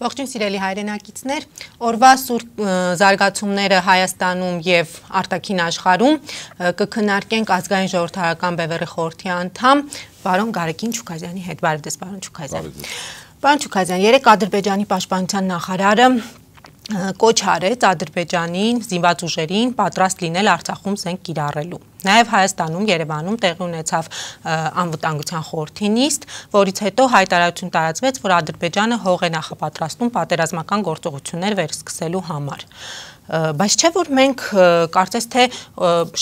Ողջույն սիրելի հայրենակիցներ, օրվա սուրբ զարգացումները Հայաստանում եւ արտաքին աշխարհում կքննարկենք ազգային ժողովրդական բևեռի խորհրդի անդամ Բարոն Գարեգին Չուկազյանի հետ։ Բարև ձեզ, Բարոն Չուկազյան։ Բարև ձեզ։ Պարոն Չուկազյան, երեք Ադրբեջանի պաշտպանության նախարարը կոչ արեց Ադրբեջանին զինված ուժերին պատրաստ լինել Արցախում զենք կիրառելու։ Նաև Հայաստանում Երևանում տեղի ունեցավ անվտանգության խորհրդի նիստ, որից հետո հայտարարություն տարածվեց, որ Ադրբեջանը հող է նախապատրաստում պատերազմական գործողություններ վերսկսելու համար բայց չէ որ մենք կարծես թե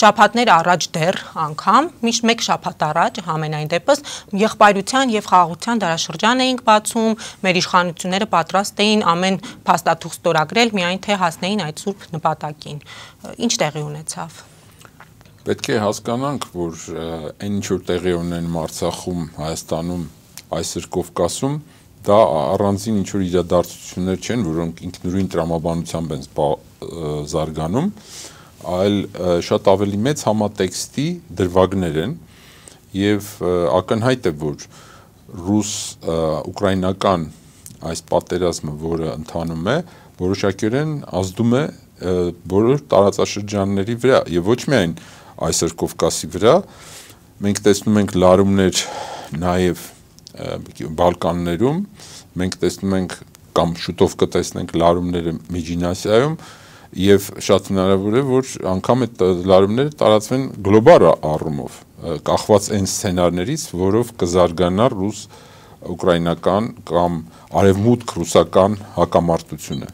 շաբաթներ առաջ դեռ անգամ միշտ մեկ շաբաթ առաջ ամենայն դեպս եղբայրության եւ խաղաղության դարաշրջան էինք բացում մեր իշխանությունները պատրաստ էին ամեն փաստաթուղթ ստորագրել միայն թե հասնեին այդ սուրբ նպատակին ինչ տեղի ունեցավ Պետք է հասկանանք, որ այն ինչ որ տեղի ունեն Արցախում, Հայաստանում, այսօր Կովկասում, դա առանձին ինչ որ իրադարձություններ չեն, որոնք ինքնուրույն տրամաբանությամբ են զբաղ զարգանում, այլ շատ ավելի մեծ համատեքստի դրվագներ են եւ ակնհայտ է որ ռուս ուկրաինական այս պատերազմը, որը ընթանում է, որոշակյորեն ազդում է բոլոր տարածաշրջանների վրա եւ ոչ միայն այսօր Կովկասի վրա մենք տեսնում ենք լարումներ նաեւ Բալկաններում մենք տեսնում ենք կամ շուտով կտեսնենք լարումները Միջին Ասիայում եւ շատ հնարավոր է որ անգամ այդ լարումները տարածվեն գլոբալ առումով կախված այն սցենարներից, որով կզարգանա ռուս ուկրաինական կամ արևմուտք ռուսական հակամարտությունը։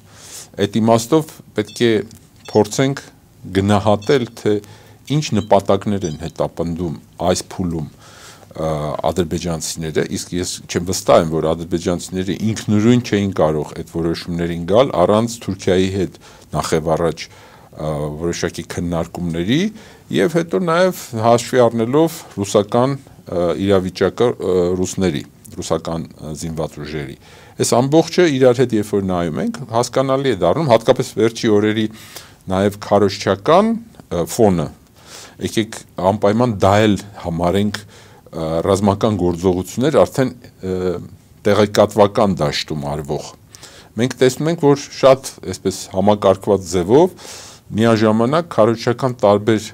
Այդ իմաստով պետք է փորձենք գնահատել թե ինչ նպատակներ են հետապնդում այս փուլում ադրբեջանցիները, իսկ ես չեմ վստահ եմ, որ ադրբեջանցիները ինքնուրույն չէին կարող այդ որոշումներին գալ առանց Թուրքիայի հետ նախևառաջ որոշակի քննարկումների եւ հետո նաեւ հաշվի առնելով ռուսական իրավիճակը ռուսների, ռուսական զինված ուժերի։ Այս ամբողջը իրար հետ երբ որ նայում ենք, հասկանալի է դառնում հատկապես վերջի օրերի նաեւ քարոշչական ֆոնը։ Եկեք անպայման դա էլ համարենք ռազմական գործողություններ արդեն տեղեկատվական դաշտում արվող։ Մենք տեսնում ենք, որ շատ այսպես համակարգված ձևով միաժամանակ քարոզչական տարբեր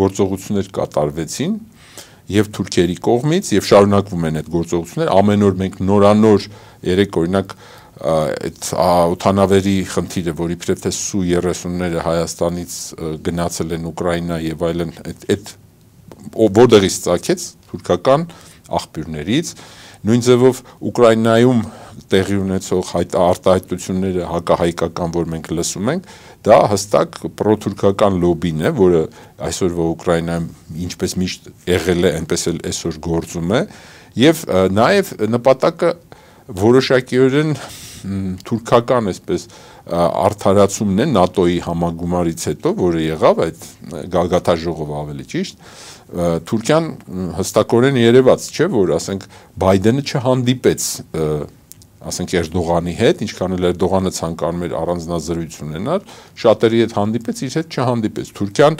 գործողություններ կատարվեցին եւ թուրքերի կողմից եւ շարունակվում են այդ գործողությունները ամեն օր մենք նորանոր երեք օրինակ այդ օտանավերի խնդիրը, որ իբրև թե Սու 30-ները Հայաստանից գնացել են Ուկրաինա եւ այլն, այդ այդ որտեղից ծագեց թուրքական աղբյուրներից նույն ձևով Ուկրաինայում տեղի ունեցող այդ արտահայտությունները հակահայկական, որ մենք լսում ենք, դա հստակ պրոթուրքական լոբին է, որը այսօրվա Ուկրաինայում ինչպես միշտ եղել է, այնպես էլ այսօր գործում է, եւ նաեւ նպատակը որոշակիորեն թուրքական այսպես արդարացումն է ՆԱՏՕ-ի համագումարից հետո, որը եղավ այդ գագաթաժողով ավելի ճիշտ, Թուրքիան հստակորեն երևաց, չէ, որ ասենք Բայդենը չհանդիպեց ասենք Էրդողանի հետ, ինչքան էլ Էրդողանը ցանկանում էր առանձնազրույց ունենալ, շատերի հետ հանդիպեց, իր հետ չհանդիպեց։ Թուրքիան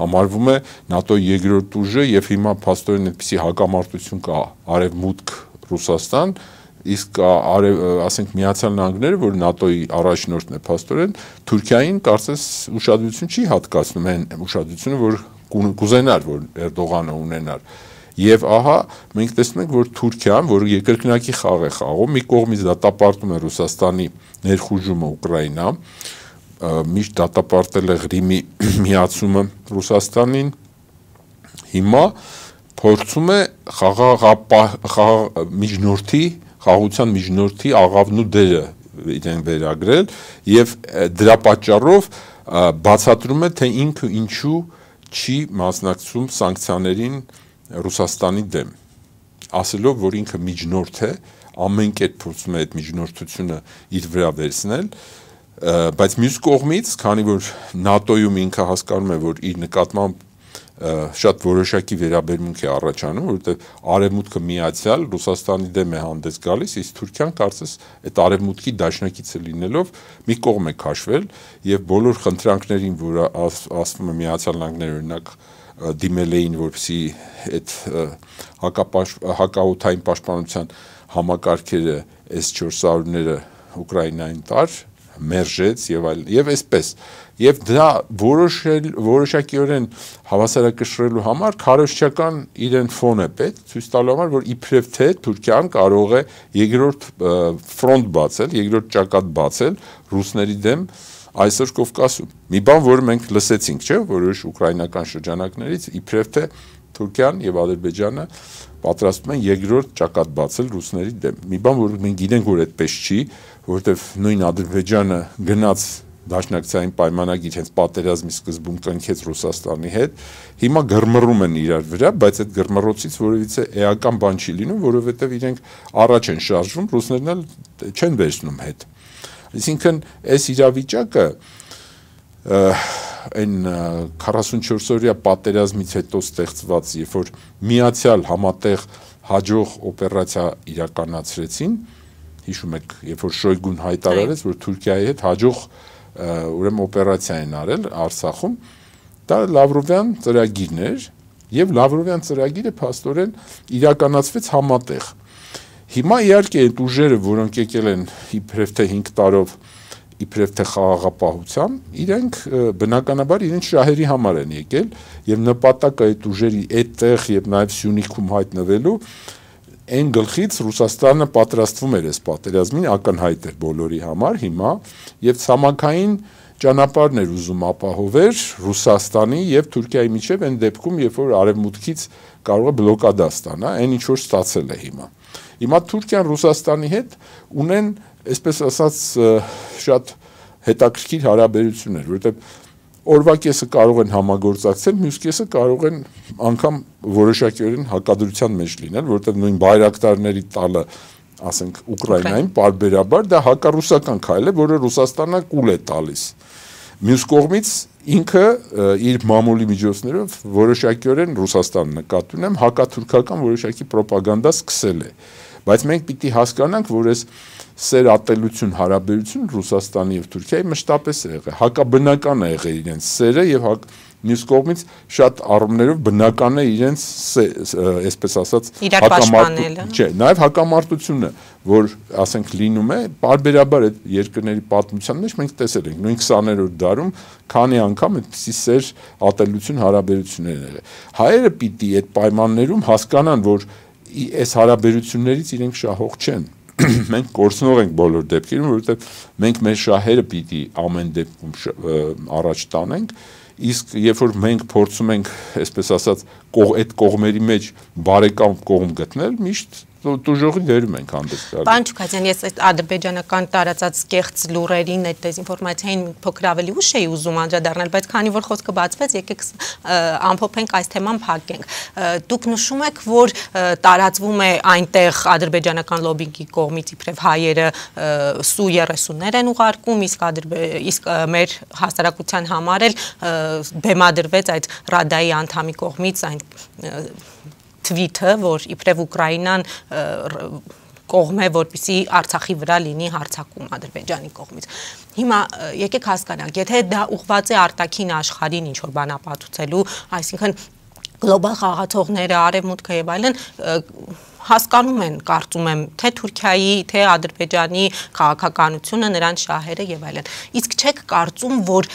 համարվում է ՆԱՏՕ-ի երկրորդ ուժը եւ հիմա փաստորեն այդպիսի հակամարտություն կա Արևմուտք Ռուսաստան, իսկ արև ասենք Միացյալ Նահանգները, որ ՆԱՏՕ-ի առաջնորդն է փաստորեն, Թուրքիային կարծես ուշադրություն չի հատկացնում այն ուշադրությունը, որ կուզենար, որ Էրդողանը ունենար։ Եվ ահա մենք տեսնում ենք, որ Թուրքիան, որ երկրկնակի խաղ է խաղում, մի կողմից դատապարտում է Ռուսաստանի ներխուժումը Ուկրաինա, միշտ դատապարտել է Ղրիմի միացումը Ռուսաստանին, հիմա փորձում է խաղաղապահ միջնորդի խաղության միջնորդի աղավնու դերը իրեն վերագրել եւ դրա պատճառով բացատրում է թե ինքը ինչու ինչ չի մասնակցում սանկցիաներին Ռուսաստանի դեմ, ասելով, որ ինքը միջնորդ է, ամեն կետ փորձում է այդ միջնորդությունը իր վրա վերցնել, բայց մյուս կողմից, քանի որ ՆԱՏՕ-ում ինքը հասկանում է, որ իր նկատմամբ շատ որոշակի վերաբերմունք է առաջանում, որովհետև արևմուտքը միացյալ Ռուսաստանի դեմ է հանդես գալիս, իսկ Թուրքիան կարծես այդ արևմուտքի դաշնակիցը լինելով մի կողմ է քաշվել եւ բոլոր խնդրանքներին, որ ասվում է միացյալ նահանգներ օրինակ դիմել էին, որպեսի այդ հակաօթային պաշտպանության համակարգերը S400-ները Ուկրաինային տար մերժեց եւ այլ եւ այսպես եւ դա որոշել որոշակիորեն հավասարակշռելու համար քարոշչական իրեն ֆոն է պետք ցույց տալու համար որ իբրև թե Թուրքիան կարող է երկրորդ ֆրոնտ բացել երկրորդ ճակատ բացել ռուսների դեմ այսօր Կովկասում մի բան որ մենք լսեցինք չէ որոշ ուկրաինական շրջանակներից իբրև թե Թուրքիան եւ Ադրբեջանը պատրաստվում են երկրորդ ճակատ բացել ռուսների դեմ։ Մի բան, որ մենք գիտենք, որ այդպես չի, որովհետեւ նույն Ադրբեջանը գնաց դաշնակցային պայմանագիր հենց պատերազմի սկզբում կնքեց Ռուսաստանի հետ։ Հիմա գրմռում են իրար վրա, բայց այդ գրմռոցից որևիցե էական բան չի լինում, որովհետև իրենք առաջ են շարժվում, ռուսներն էլ չեն վերցնում հետ։ Այսինքն, այս իրավիճակը այն 44-օրյա պատերազմից հետո ստեղծված, երբ որ միացյալ համատեղ հաջող օպերացիա իրականացրեցին, հիշում եք, երբ որ Շոյգուն հայտարարեց, որ Թուրքիայի հետ հաջող ուրեմն օպերացիա են արել Արցախում, դա Լավրովյան ծրագիրն էր եւ Լավրովյան ծրագիրը փաստորեն իրականացվեց համատեղ։ Հիմա իհարկե այդ ուժերը, որոնք եկել են իբրև թե 5 տարով իբրև թե խաղաղապահությամբ, իրենք բնականաբար իրենց շահերի համար են եկել եւ նպատակը այդ ուժերի այդտեղ եւ նաեւ Սյունիքում հայտնվելու այն գլխից Ռուսաստանը պատրաստվում էր այս պատերազմին ակնհայտ էր բոլորի համար հիմա եւ ցամաքային ճանապարհն էր ուզում ապահովեր Ռուսաստանի եւ Թուրքիայի միջև այն դեպքում երբ որ արևմուտքից կարող է բլոկադա ստանա այն ինչ որ ստացել է հիմա հիմա Թուրքիան Ռուսաստանի հետ ունեն այսպես ասած շատ հետաքրքիր հարաբերություն էր, որովհետև օրվա կեսը կարող են համագործակցել, մյուս կեսը կարող են անգամ որոշակիորեն հակադրության մեջ լինել, որովհետև նույն բայրակտարների տալը ասենք Ուկրաինային բարբերաբար դա հակառուսական քայլ է, որը Ռուսաստանը կուլ է տալիս։ Մյուս կողմից ինքը իր մամուլի միջոցներով որոշակիորեն Ռուսաստան նկատի ունեմ հակաթուրքական որոշակի ռոպագանդա սկսել է։ Բայց մենք պիտի հասկանանք, որ այս սերատելություն հարաբերություն Ռուսաստանի եւ Թուրքիայի մշտապես է եղել։ Հակաբնական է եղել իրենց սերը եւ հակ մյուս կողմից շատ առումներով բնական է իրենց այսպես ասած հակամարտությունը, չէ, նաև հակամարտությունը, որ ասենք լինում է բարբերաբար այդ երկրների պատմության մեջ մենք տեսել ենք նույն 20-րդ դարում քանի անգամ այդպիսի սեր ատելություն հարաբերություններ եղել։ Հայերը պիտի այդ պայմաններում հասկանան, որ այս հարաբերություններից իրենք շահող չեն մենք կորցնող ենք բոլոր դեպքերում, որովհետև մենք մեր շահերը պիտի ամեն դեպքում առաջ տանենք, իսկ երբ որ մենք փորձում ենք, այսպես ասած, կող այդ կողմերի մեջ բարեկամ կողմ գտնել, միշտ տուժողի վերում ենք հանդես գալու։ Պարոն Չուկասյան, ես այդ ադրբեջանական տարածած կեղծ լուրերին այդ դեզինֆորմացիային փոքր ավելի ուշ էի ուզում անդրադառնալ, բայց քանի որ խոսքը բացվեց, եկեք ամփոփենք այս թեման փակենք։ Դուք նշում եք, որ տարածվում է այնտեղ ադրբեջանական լոբինգի կողմից իբրև հայերը Su-30-ներ են ուղարկում, իսկ իսկ մեր հասարակության համար էլ բեմադրվեց այդ ռադայի անդամի կողմից այն թվիթը, որ իբրև Ուկրաինան կողմ է, որպիսի Արցախի վրա լինի հարցակում Ադրբեջանի կողմից։ Հիմա եկեք հասկանանք, եթե դա ուղղված է արտաքին աշխարհին ինչ որ բանապատուցելու, այսինքն գլոբալ խաղացողները, արևմուտքը եւ այլն հասկանում են, կարծում եմ, թե Թուրքիայի, թե Ադրբեջանի քաղաքականությունը, նրանց շահերը եւ այլն։ Իսկ չեք կարծում, որ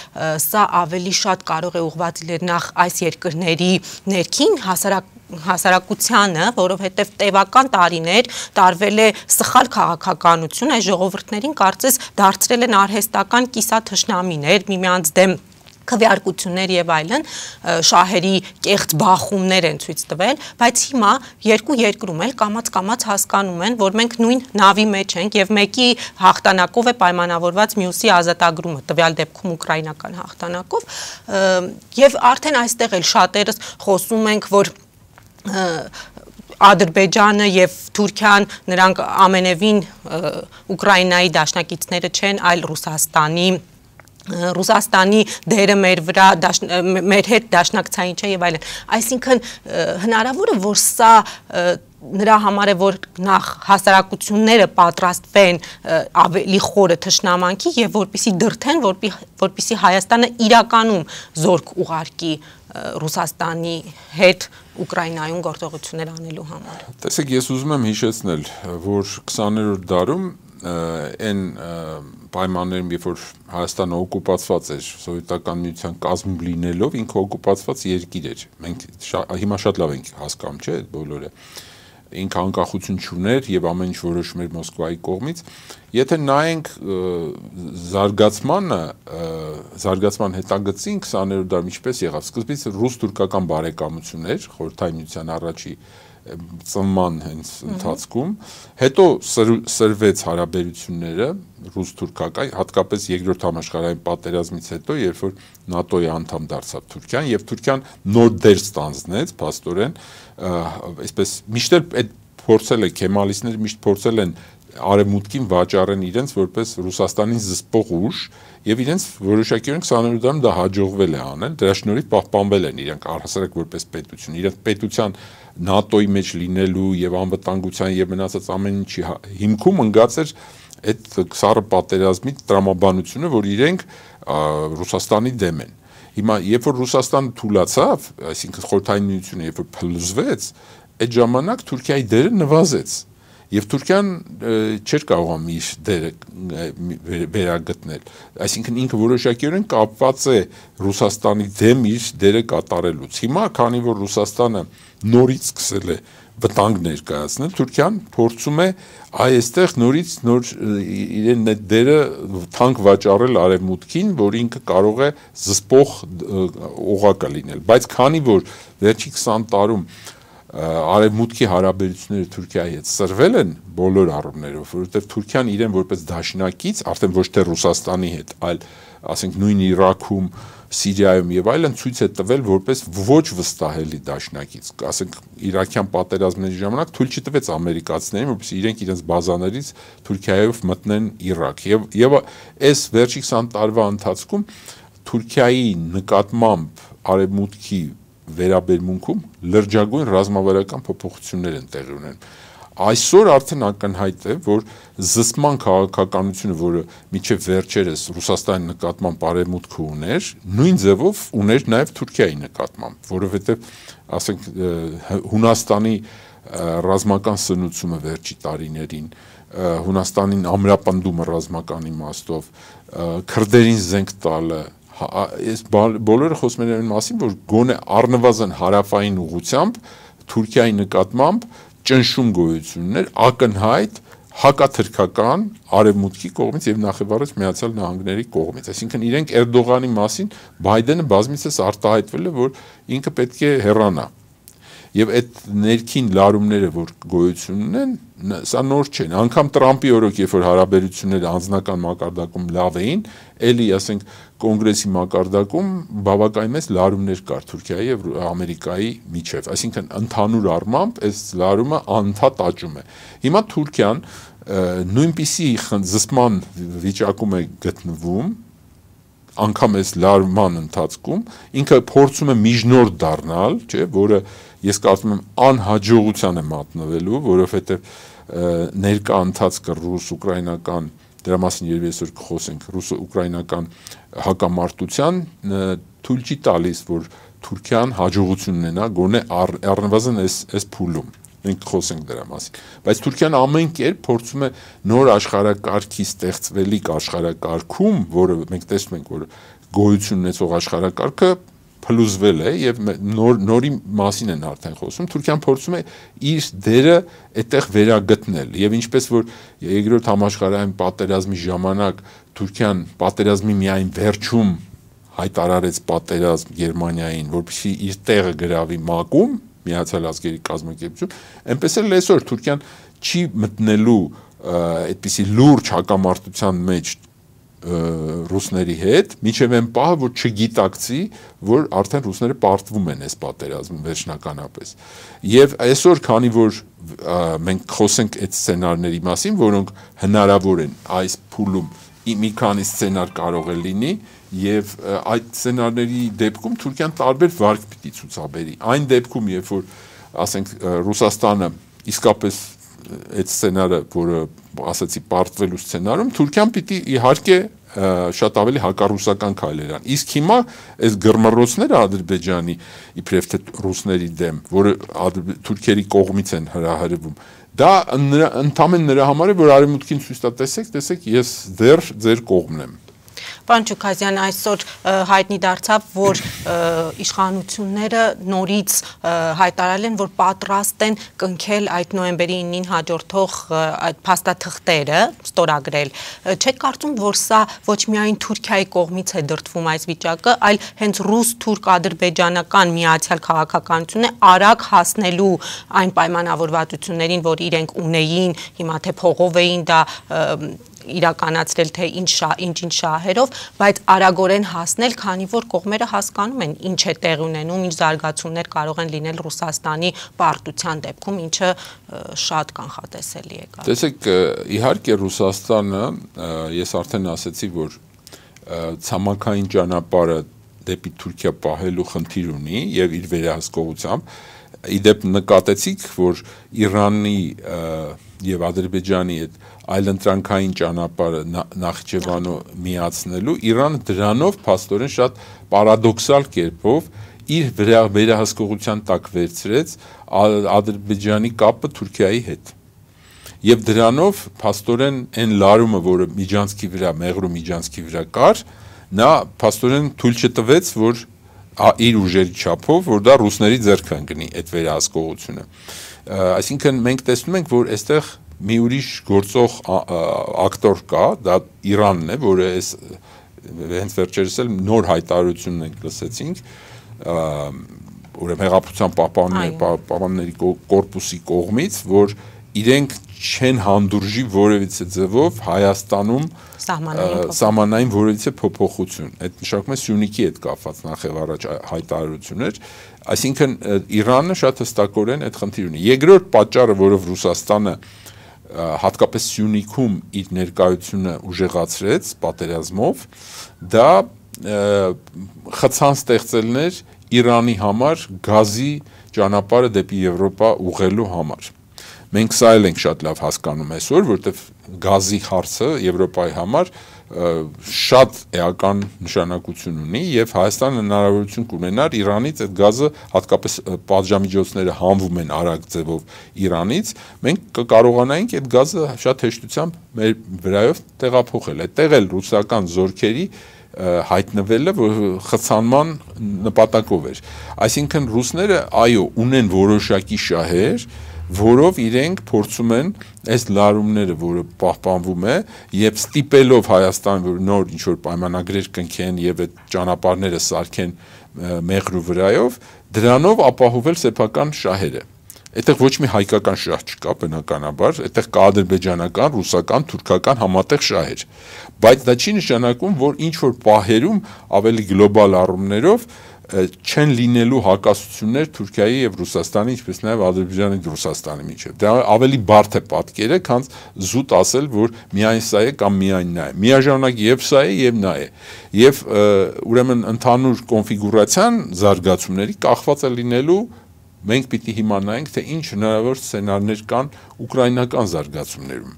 սա ավելի շատ կարող է ուղղված լինել նախ այս երկրների ներքին հասարակ հասարակությանը, որովհետև տևական տարիներ տարվել է սխալ քաղաքականություն, այս ժողովուրդներին կարծես դարձրել են արհեստական կիսաթշնամիներ, միմյանց դեմ քվեարկություններ եւ այլն շահերի կեղծ բախումներ են ցույց տվել, բայց հիմա երկու երկրում էլ կամած-կամած հասկանում են, որ մենք նույն նավի մեջ ենք եւ մեկի հաղթանակով է պայմանավորված մյուսի ազատագրումը, տվյալ դեպքում ուկրաինական հաղթանակով, եւ արդեն այստեղ էլ շատերս խոսում ենք, որ Ադրբեջանը եւ Թուրքիան նրանք ամենևին Ուկրաինայի դաշնակիցները չեն, այլ Ռուսաստանի Ռուսաստանի դերը մեր վրա մեր հետ դաշնակցային չէ եւ այլն։ Այսինքն հնարավոր է որ սա նրա համար է որ նախ հասարակությունները պատրաստվեն ավելի խորը թշնամանքի եւ որպիսի դրթեն որպի որպիսի Հայաստանը իրականում զորք ուղարկի Ռուսաստանի հետ Ուկրաինայում գործողություններ անելու համար։ Տեսեք, ես ուզում եմ հիշեցնել, որ 20-րդ դարում այն պայմաններում, երբ որ Հայաստանը օկուպացված էր, սովետական միության կազմում լինելով ինքը օկուպացված երկիր էր։ Մենք հիմա շատ լավ ենք հասկանում, չէ՞, այդ բոլորը։ Ա ինքը անկախություն չուներ եւ ամեն ինչ որոշում էր Մոսկվայի կողմից։ Եթե նայենք զարգացմանը, զարգացման հետագծին 20-րդ դարում ինչպես եղավ, սկզբից ռուս-թուրքական բարեկամություններ, խորհրդայնության առաջի ծնման հենց ընթացքում, հետո սր, սրվեց հարաբերությունները ռուս-թուրքական, հատկապես երկրորդ համաշխարհային պատերազմից հետո, երբ որ ՆԱՏՕ-ի անդամ դարձավ Թուրքիան եւ Թուրքիան նոր դեր ստանձնեց, փաստորեն, այսպես միշտ էլ այդ փորձել է քեմալիստները միշտ փորձել են արևմուտքին վաճառեն իրենց որպես Ռուսաստանին զսպող ուժ եւ իրենց որոշակիորեն 20-րդ դարում դա հաջողվել է անել, դրա շնորհիվ պահպանվել են իրենք առհասարակ որպես պետություն, իրենց պետության ՆԱՏՕ-ի մեջ լինելու եւ անվտանգության եւ մնացած ամեն ինչի հա, հիմքում ընկած էր այդ սառը պատերազմի տրամաբանությունը, որ իրենք Ռուսաստանի դեմ են Հիմա երբ որ Ռուսաստանը թուլացավ, այսինքն խորհրդայինությունը երբ որ փլուզվեց, այդ ժամանակ Թուրքիայի դերը նվազեց։ Եվ Թուրքիան չէր կարողանում իր դերը վերագտնել։ Այսինքն ինքը որոշակիորեն կապված է Ռուսաստանի դեմ իր դերը կատարելուց։ Հիմա, քանի որ Ռուսաստանը նորից սկսել է վտանգ ներկայացնել, Թուրքիան փորձում է այստեղ նորից նոր իրեն այդ դերը թանկ վաճառել արևմուտքին, որ ինքը կարող է զսպող օղակը լինել, բայց քանի որ վերջի 20 տարում արևմուտքի հարաբերությունները Թուրքիայի հետ սրվել են բոլոր առումներով, որովհետև Թուրքիան իրեն որպես դաշնակից, արդեն ոչ թե Ռուսաստանի հետ, այլ ասենք նույն Իրաքում, Սիրիայում եւ այլն ցույց է տվել որպես ոչ վստահելի դաշնակից։ Ասենք Իրաքյան պատերազմների ժամանակ թույլ չտվեց ամերիկացիներին, որպես իրենք իրենց բազաներից Թուրքիայով մտնեն Իրաք։ Եվ եւ այս վերջի 20 տարվա ընթացքում Թուրքիայի նկատմամբ արևմուտքի վերաբերմունքում լրջագույն ռազմավարական փոփոխություններ են տեղի ունենում Այսօր արդեն ակնհայտ է, որ զսման քաղաքականությունը, որը միջև վերջերս Ռուսաստանի նկատմամբ բարեմուտք ուներ, նույն ձևով ուներ նաև Թուրքիայի նկատմամբ, որովհետև ասենք Հունաստանի ռազմական սնուցումը վերջի տարիներին Հունաստանին ամրապնդումը ռազմական իմաստով քրդերին զենք տալը այս հա, բոլորը խոսում են այն մասին որ գոնե առնվազն հարավային ուղությամբ Թուրքիայի նկատմամբ ճնշում գոյություններ ակնհայտ հակաթրքական արևմուտքի կողմից եւ նախևառաջ միացյալ նահանգների կողմից այսինքն իրենք Էրդողանի մասին Բայդենը բազմիցս արտահայտվել է որ ինքը պետք է հեռանա եւ այդ ներքին լարումները, որ գոյություն ունեն, սա նոր չեն։ Անկամ Տրամպի օրոք, երբ որ հարաբերությունները անձնական մակարդակում լավ էին, ելի, ասենք, կոնգրեսի մակարդակում բավականին մեծ լարումներ կար Թուրքիայի եւ Ամերիկայի միջև։ Այսինքն ընդհանուր առմամբ այս լարումը անընդհատ աճում է։ Հիմա Թուրքիան նույնպիսի զսպման վիճակում է գտնվում, անկամ այս լարման ընթացքում ինքը փորձում է միջնորդ դառնալ, չէ, որը որ ես կարծում եմ անհաջողության է մատնվելու, որովհետև ներկա ընթացքը ռուս-ուկրաինական դրա մասին երբ այսօր կխոսենք ռուս-ուկրաինական հակամարտության թույլ չի տալիս, որ Թուրքիան հաջողություն ունենա գոնե առնվազն այս այս փուլում մենք խոսենք դրա մասին բայց Թուրքիան ամեն կերպ փորձում է նոր աշխարհակարգի ստեղծվելիք աշխարհակարգում որը մենք տեսնում ենք որ գոյություն ունեցող աշխարհակարգը փլուզվել է եւ նոր նորի մասին են արդեն խոսում Թուրքիան փորձում է իր դերը այդտեղ վերագտնել եւ ինչպես որ երկրորդ համաշխարհային պատերազմի ժամանակ Թուրքիան պատերազմի միայն վերջում հայտարարեց պատերազմ Գերմանիային, որպեսզի իր տեղը գրավի մակում Միացյալ Ազգերի կազմակերպություն, այնպես էլ այսօր Թուրքիան չի մտնելու այդպիսի լուրջ հակամարտության մեջ ռուսների հետ, միջև այն պահը, որ չգիտակցի, որ արդեն ռուսները պարտվում են այս պատերազմում վերջնականապես։ Եվ այսօր, քանի որ մենք խոսենք այդ սցենարների մասին, որոնք հնարավոր են այս փուլում, մի քանի սցենար կարող է լինի, եւ այդ սցենարների դեպքում Թուրքիան տարբեր վարկ պիտի ցուցաբերի։ Այն դեպքում, երբ որ ասենք Ռուսաստանը իսկապես այդ սցենարը, որը ասացի բարձրելու սցենարում Թուրքիան պիտի իհարկե շատ ավելի հակառուսական քայլերան։ Իսկ հիմա այս գրմռոցները Ադրբեջանի իբրև թե ռուսների դեմ, որը թուրքերի կողմից են հրահրվում, դա ընդամենը նրա համար է, որ արևմուտքին ցույց տա, տեսեք, տեսեք, ես դեռ ձեր կողմն եմ։ Պարոն Չուկազյան, այսօր հայտնի դարձավ, որ իշխանությունները նորից հայտարարել են, որ պատրաստ են կնքել այդ նոյեմբերի 9-ին հաջորդող այդ փաստաթղթերը, ստորագրել։ Չեք կարծում, որ սա ոչ միայն Թուրքիայի կողմից է դրդվում այս վիճակը, այլ հենց ռուս-թուրք-ադրբեջանական միացյալ քաղաքականությունն է արագ հասնելու այն պայմանավորվածություններին, որ իրենք ունեին, հիմա թե փողով էին դա իրականացրել թե ինչ ինչ-ինչ շահերով, բայց արագորեն հասնել, քանի որ կողմերը հասկանում են ինչ է տեղ ունենում, ինչ զարգացումներ կարող են լինել Ռուսաստանի պարտության դեպքում, ինչը շատ կանխատեսելի է կա։ Տեսեք, իհարկե Ռուսաստանը, ես արդեն ասացի, որ ցամաքային ճանապարհը դեպի Թուրքիա պահելու խնդիր ունի եւ իր վերահսկողությամբ իդեպ նկատեցիք որ Իրանի եւ Ադրբեջանի այդ այլընտրանքային ճանապարհը Նախճեվանո միացնելու Իրանը դրանով փաստորեն շատ պարադոքսալ կերպով իր վրա վերահսկողության տակ վերցրեց Ադրբեջանի կապը Թուրքիայի հետ։ Եվ դրանով փաստորեն այն լարումը, որը Միջանցքի վրա, Մեղրու Միջանցքի վրա կար, նա փաստորեն թույլ չտվեց, որ իր ուժերի չափով, որ դա ռուսների ձեռք ընկնի այդ վերահսկողությունը։ Այսինքն մենք տեսնում ենք, որ այստեղ մի ուրիշ գործող ակտոր կա, դա Իրանն է, որը այս հենց վերջերս էլ նոր հայտարարությունն ենք լսեցինք, ուրեմն հեղափոխության պահպանների պահպանների կորպուսի կողմից, որ իրենք չեն հանդուրժի որևիցե ձևով Հայաստանում սահմանային որևիցե փոփոխություն։ Այդ նշանակում է Սյունիքի հետ կապված նախև առաջ հայտարարություններ, այսինքն Իրանը շատ հստակորեն այդ խնդիր ունի։ Երկրորդ պատճառը, որով Ռուսաստանը որ հատկապես Սյունիքում իր ներկայությունը ուժեղացրեց պատերազմով, դա խցան ստեղծելն էր Իրանի համար գազի ճանապարհը դեպի Եվրոպա ուղղելու համար։ Մենք սա էլ ենք շատ լավ հասկանում այսօր, որտեղ գազի հարցը Եվրոպայի համար և շատ էական նշանակություն ունի եւ Հայաստանը հնարավորություն կունենար Իրանից այդ գազը հատկապես պատժամիջոցները հանվում են արագ ձևով Իրանից մենք կկարողանայինք այդ գազը շատ հեշտությամբ մեր վրայով տեղափոխել այդտեղ էլ ռուսական զորքերի հայտնվելը խցանման նպատակով էր այսինքն ռուսները այո ունեն որոշակի շահեր որով իրենք փորձում են այս լարումները, որը պահպանվում է, եւ ստիպելով Հայաստան որ նոր ինչ որ պայմանագրեր կնքեն եւ այդ ճանապարհները սարքեն մեղրու վրայով, դրանով ապահովել սեփական շահերը։ Այդտեղ ոչ մի հայկական շահ չկա բնականաբար, այդտեղ կա ադրբեջանական, ռուսական, թուրքական համատեղ շահեր։ Բայց դա չի նշանակում, որ ինչ որ պահերում ավելի գլոբալ առումներով չեն լինելու հակասություններ Թուրքիայի եւ Ռուսաստանի, ինչպես նաեւ Ադրբեջանի եւ Ռուսաստանի միջեւ։ Դա ավելի բարդ է պատկերը, քան զուտ ասել, որ միայն սա է կամ միայն նա է։ Միաժամանակ եւ սա է եւ նա է։ Եվ ուրեմն ընդհանուր կոնֆիգուրացիան զարգացումների կախված է լինելու մենք պիտի իմանանք, թե ինչ հնարավոր սցենարներ կան ուկրաինական զարգացումներում։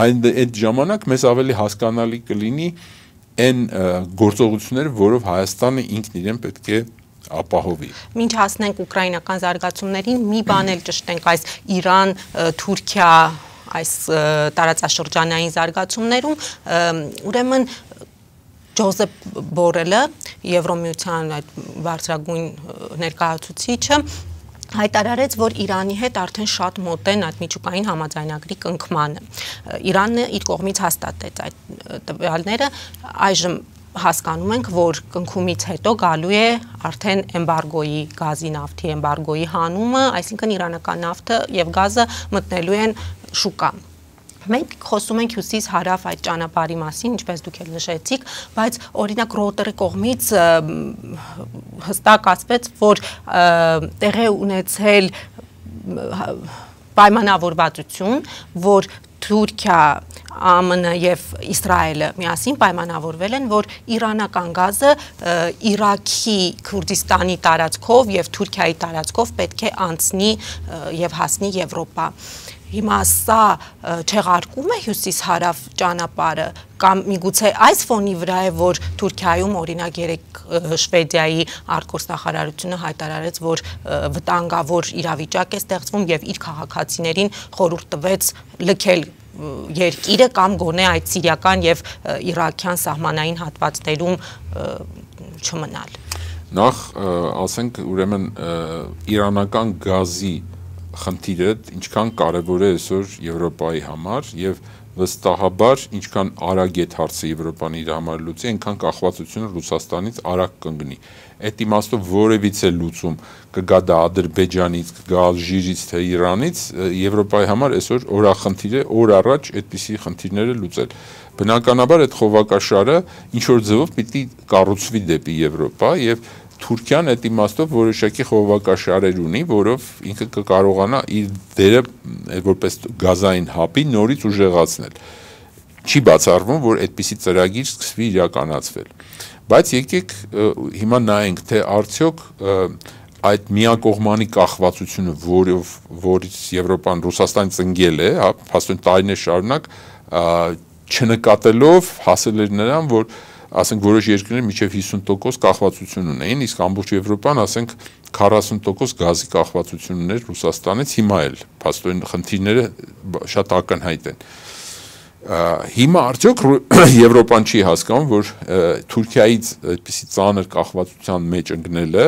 Այն այդ ժամանակ մեզ ավելի հասկանալի կլինի, այն գործողությունները, որով Հայաստանը ինքն իրեն պետք է ապահովի։ Մինչ հասնենք ուկրաինական զարգացումներին, մի բան էլ ճշտենք այս Իրան, Թուրքիա այս տարածաշրջանային զարգացումներում ուրեմն Ջոզեփ Բորելը, Եվրոմիության այդ բարձրագույն ներկայացուցիչը հայտարարեց, որ Իրանի հետ արդեն շատ մոտ են այդ միջուկային համաձայնագրի կնքմանը։ Իրանը իր կողմից հաստատեց այդ տվյալները, այժմ հասկանում ենք, որ կնքումից հետո գալու է արդեն էմբարգոյի, գազի, նավթի էմբարգոյի հանումը, այսինքն իրանական նավթը եւ գազը մտնելու են շուկա։ Մենք խոսում ենք հյուսիս հարավ այդ ճանապարհի մասին, ինչպես դուք ել նշեցիք, բայց օրինակ ռոտերի կողմից հստակացվեց, որ տեղի ունեցել պայմանավորվածություն, որ Թուրքիա, ԱՄՆ եւ Իսրայելը միասին պայմանավորվել են, որ Իրանական գազը Իրաքի Քուրդիստանի տարածքով եւ Թուրքիայի տարածքով պետք է անցնի եւ հասնի Եվրոպա։ եվ հիմա սա չեղարկում է հյուսիս հարավ ճանապարհը կամ միգուցե այս ֆոնի վրա է որ Թուրքիայում օրինակ երեք Շվեդիայի արտգործնախարարությունը հայտարարեց որ վտանգավոր իրավիճակ է ստեղծվում եւ իր քաղաքացիներին խորհուրդ տվեց լքել երկիրը կամ գոնե այդ սիրիական եւ իրաքյան սահմանային հատվածներում չմնալ նախ ասենք ուրեմն իրանական գազի և, խնդիրը ինչքան կարևոր է այսօր Եվրոպայի համար եւ վստահաբար ինչքան արագ է հարցը Եվրոպան իր համար լուծի, այնքան կախվածությունը Ռուսաստանից արագ կընկնի։ Այդ իմաստով որևիցե լուծում կգա դա Ադրբեջանից, կգա Ալժիրից, թե Իրանից, Եվրոպայի համար այսօր օրախնդիր է, օր առաջ այդպիսի խնդիրները լուծել։ Բնականաբար այդ խովակաշարը ինչ որ ձևով պիտի կառուցվի դեպի Եվրոպա եւ եվ Թուրքիան այդ իմաստով որոշակի խողովակաշարեր ունի, որով ինքը կկարողանա իր դերը որպես գազային հապի նորից ուժեղացնել։ Չի բացառվում, որ այդպիսի ծրագիր սկսվի իրականացվել։ Բայց եկեք հիմա նայենք, թե արդյոք այդ միակողմանի կախվածությունը, որով որից Եվրոպան Ռուսաստան ծնգել է, հա, հաստատ տարիներ շարունակ չնկատելով հասել էր նրան, որ ասենք որոշ երկրներ միջև 50% կախվածություն ունեին, իսկ ամբողջ Եվրոպան, ասենք 40% գազի կախվածություն ուներ Ռուսաստանից, հիմա էլ փաստորեն խնդիրները շատ ակնհայտ են։ Հիմա արդյոք Եվրոպան չի հասկանում, որ Թուրքիայից այդպիսի ծանր կախվածության մեջ ընկնելը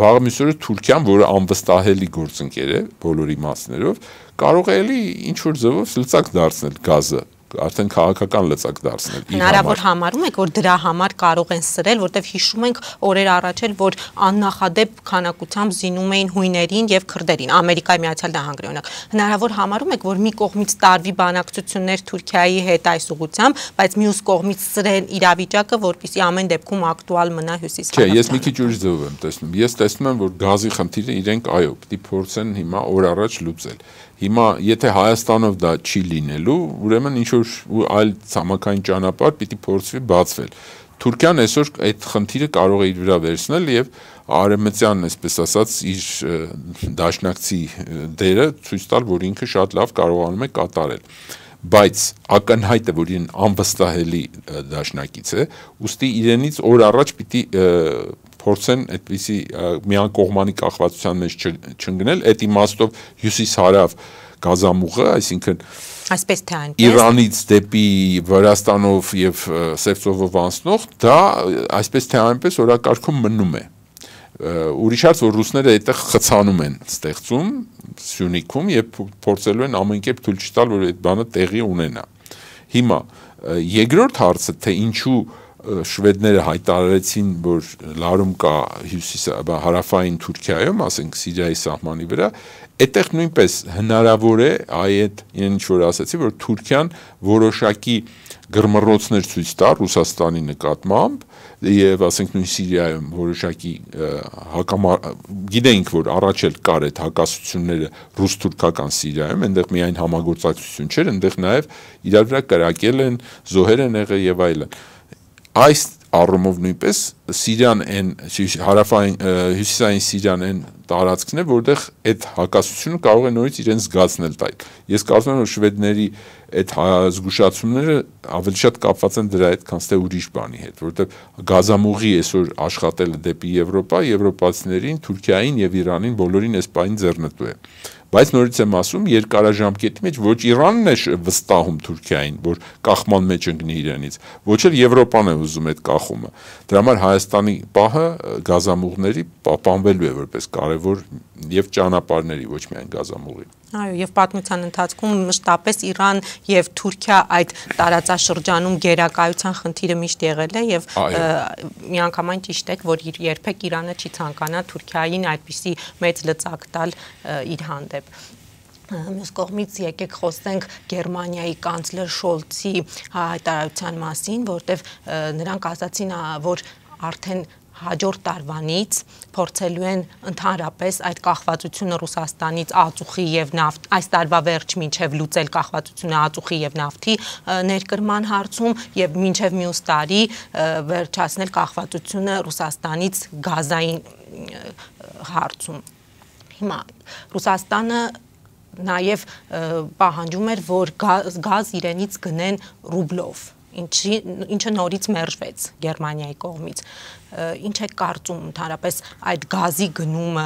վաղ միսօրը Թուրքիան, որը անվստահելի գործընկեր է բոլորի մասներով, կարող է էլի ինչ որ ձևով լծակ դարձնել գազը արդեն քաղաքական լծակ դարձնել։ Հնարավոր համարում եք, որ դրա համար կարող են սրել, որտեվ հիշում ենք օրեր առաջ էլ, որ աննախադեպ քանակությամբ զինում էին հույներին եւ քրդերին Ամերիկայի Միացյալ Նահանգների օրինակ։ Հնարավոր համարում եք, որ մի կողմից տարվի բանակցություններ Թուրքիայի հետ այս ուղությամբ, բայց մյուս կողմից սրեն իրավիճակը, որpիսի ամեն դեպքում ակտուալ մնա Հյուսիսանը։ Չէ, ես մի քիչ ուրիշ ձևով եմ տեսնում։ Ես տեսնում եմ, որ գազի խնդիրը իրենք այո, պիտի փորձեն հիմա օր առաջ լուծել։ Հիմա եթե Հայաստանով դա չի լինելու, ուրեմն ինչ որ այլ ցամաքային ճանապարհ պիտի փորձվի բացվել։ Թուրքիան այսօր այդ խնդիրը կարող է իր վրա վերցնել եւ արեմցյան, այսպես ասած, իր դաշնակցի դերը ցույց տալ, որ ինքը շատ լավ կարողանում է կատարել բայց ակնհայտ է որ իրեն անվստահելի դաշնակից է ուստի իրենից օր առաջ պիտի փորձեն այդպիսի միակողմանի կախվածության մեջ չընկնել, այդ իմաստով հյուսիս հարավ գազամուղը, այսինքն այսպես թե այնպես Իրանից դեպի Վրաստանով եւ Սևծովով անցնող դա այսպես թե այնպես օրակարգում մնում է ուրիշած որ ռուսները այդտեղ խցանում են ստեղծում Սյունիքում եւ փորձելու են ամենքեփ թույլ չտալ որ այդ բանը տեղի ունենա։ Հիմա երկրորդ հարցը թե ինչու շվեդները հայտարարեցին, որ լարում կա հյուսիսա, բա հարավային Թուրքիայում, ասենք Սիրիայի սահմանի վրա, այդտեղ նույնպես հնարավոր է այ այդ ինչ որ ասացի, որ Թուրքիան որոշակի գրմռոցներ ցույց տա Ռուսաստանի նկատմամբ եւ ասենք նույն Սիրիայում որոշակի հակամար գիտենք որ առաջ էլ կար այդ հակասությունները ռուս-թուրքական Սիրիայում այնտեղ միայն համագործակցություն չէր այնտեղ նաեւ իրար վրա կրակել են զոհեր են եղել եւ այլն այլ այս առումով նույնպես Սիրիան այն հարավային հյուսիսային Սիրիան այն տարածքն է, որտեղ այդ հակասությունը կարող է նորից իրենց զգացնել տալ։ Ես կարծում եմ, որ շվեդների այդ հա, զգուշացումները ավելի շատ կապված են դրա հետ, քան թե ուրիշ բանի հետ, որովհետև գազամուղի այսօր աշխատելը դեպի Եվրոպա, եվրոպացիներին, Թուրքիային եւ Իրանին բոլորին այս բանին ձեռնտու է։ եվ Բայց նորից եմ ասում, երկարաժամկետի մեջ ոչ Իրանն է վստահում Թուրքիային, որ կախման մեջ ընկնի իրենից, ոչ էլ Եվրոպան է ուզում այդ կախումը։ Դրա համար Հայաստանի պահը գազամուղների պահպանվելու է որպես կարևոր եւ ճանապարհների ոչ միայն գազամուղի։ Այո, եւ պատմության ընթացքում մշտապես Իրան եւ Թուրքիա այդ տարածաշրջանում գերակայության խնդիրը միշտ եղել է եւ միանգամայն ճիշտ է, որ երբեք Իրանը չի ցանկանա Թուրքիային այդպիսի մեծ լծակ տալ իր հանդեպ մյուս կողմից եկեք խոսենք Գերմանիայի կանցլեր Շոլցի հայտարարության մասին, որտեվ նրանք ասացին, որ արդեն հաջորդ տարվանից փորձելու են ընդհանրապես այդ կախվածությունը Ռուսաստանից ածուխի եւ նավթ այս տարվա վերջ մինչեւ լուծել կախվածությունը ածուխի եւ նավթի ներկրման հարցում եւ մինչեւ մյուս տարի վերջացնել կախվածությունը Ռուսաստանից գազային հարցում հիմա Ռուսաստանը նաև պահանջում էր, որ գազ, գազ իրենից գնեն ռուբլով, ինչի, ինչը նորից մերժվեց Գերմանիայի կողմից ինչ է կարծում ընդհանրապես այդ գազի գնումը,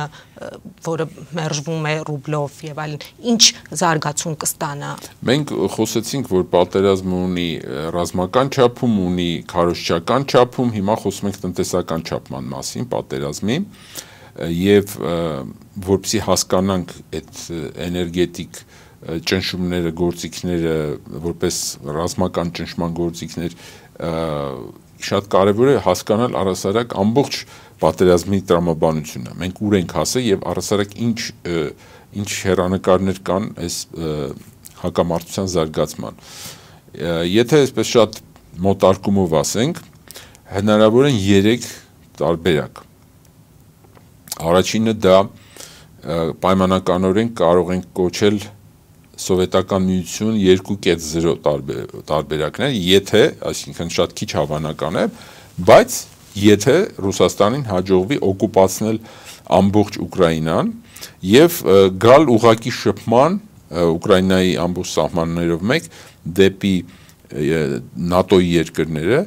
որը մերժվում է ռուբլով եւ այլն, ինչ զարգացում կստանա։ Մենք խոսեցինք, որ պատերազմը ունի ռազմական չափում, ունի քարոշչական չափում, հիմա խոսում ենք տնտեսական չափման մասին, պատերազմի եւ որպեսի հասկանանք այդ էներգետիկ ճնշումները, գործիքները, որպես ռազմական ճնշման գործիքներ շատ կարևոր է հասկանալ առասարակ ամբողջ պատերազմի տրամաբանությունը։ Մենք ուր ենք հասել եւ առասարակ ինչ ինչ հերանեկարներ կան այս հակամարտության զարգացման։ Եթե այսպես շատ մոտարկումով ասենք, հնարավոր են 3 տարբերակ։ Առաջինը դա պայմանականորեն կարող ենք կոչել սովետական միություն 2.0 տարբեր տարբերակներ, եթե, այսինքն շատ քիչ հավանական է, բայց եթե Ռուսաստանին հաջողվի օկուպացնել ամբողջ Ուկրաինան եւ գալ ուղակի շփման Ուկրաինայի ամբողջ սահմաններով մեկ դեպի ՆԱՏՕ-ի երկրները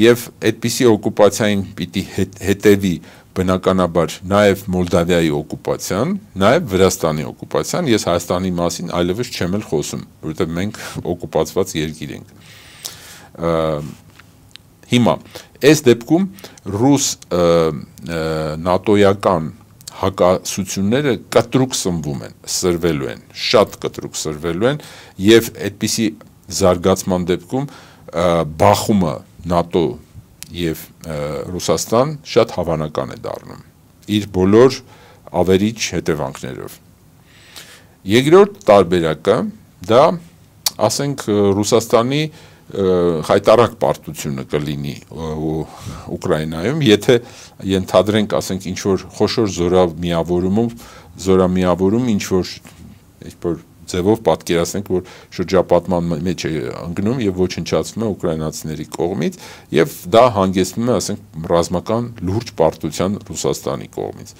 եւ այդպիսի օկուպացիային պիտի հետևի հետ, բնականաբար նաև Մոլդավիայի օկուպացիան, նաև Վրաստանի օկուպացիան, ես Հայաստանի մասին այլևս չեմ էլ խոսում, որովհետև մենք օկուպացված երկիր ենք։ Հիմա այս դեպքում ռուս նատոյական հակասությունները կտրուկ սնվում են, սրվելու են, շատ կտրուկ սրվելու են եւ այդպիսի զարգացման դեպքում բախումը ՆԱՏՕ եւ Ռուսաստան շատ հավանական է դառնում իր բոլոր ավերիչ հետևանքներով։ Երկրորդ տարբերակը դա ասենք Ռուսաստանի հայտարարակ պարտությունը կլինի Ուկրաինայում, եթե ենթադրենք, ասենք ինչ որ խոշոր զորամիավորումով, զորամիավորում ինչ որ այսպես ձևով պատկերացնենք, որ շրջապատման մեջ է ընկնում եւ ոչնչացվում է ուկրաինացիների կողմից եւ դա հանգեցնում է, ասենք, ռազմական լուրջ պարտության Ռուսաստանի կողմից։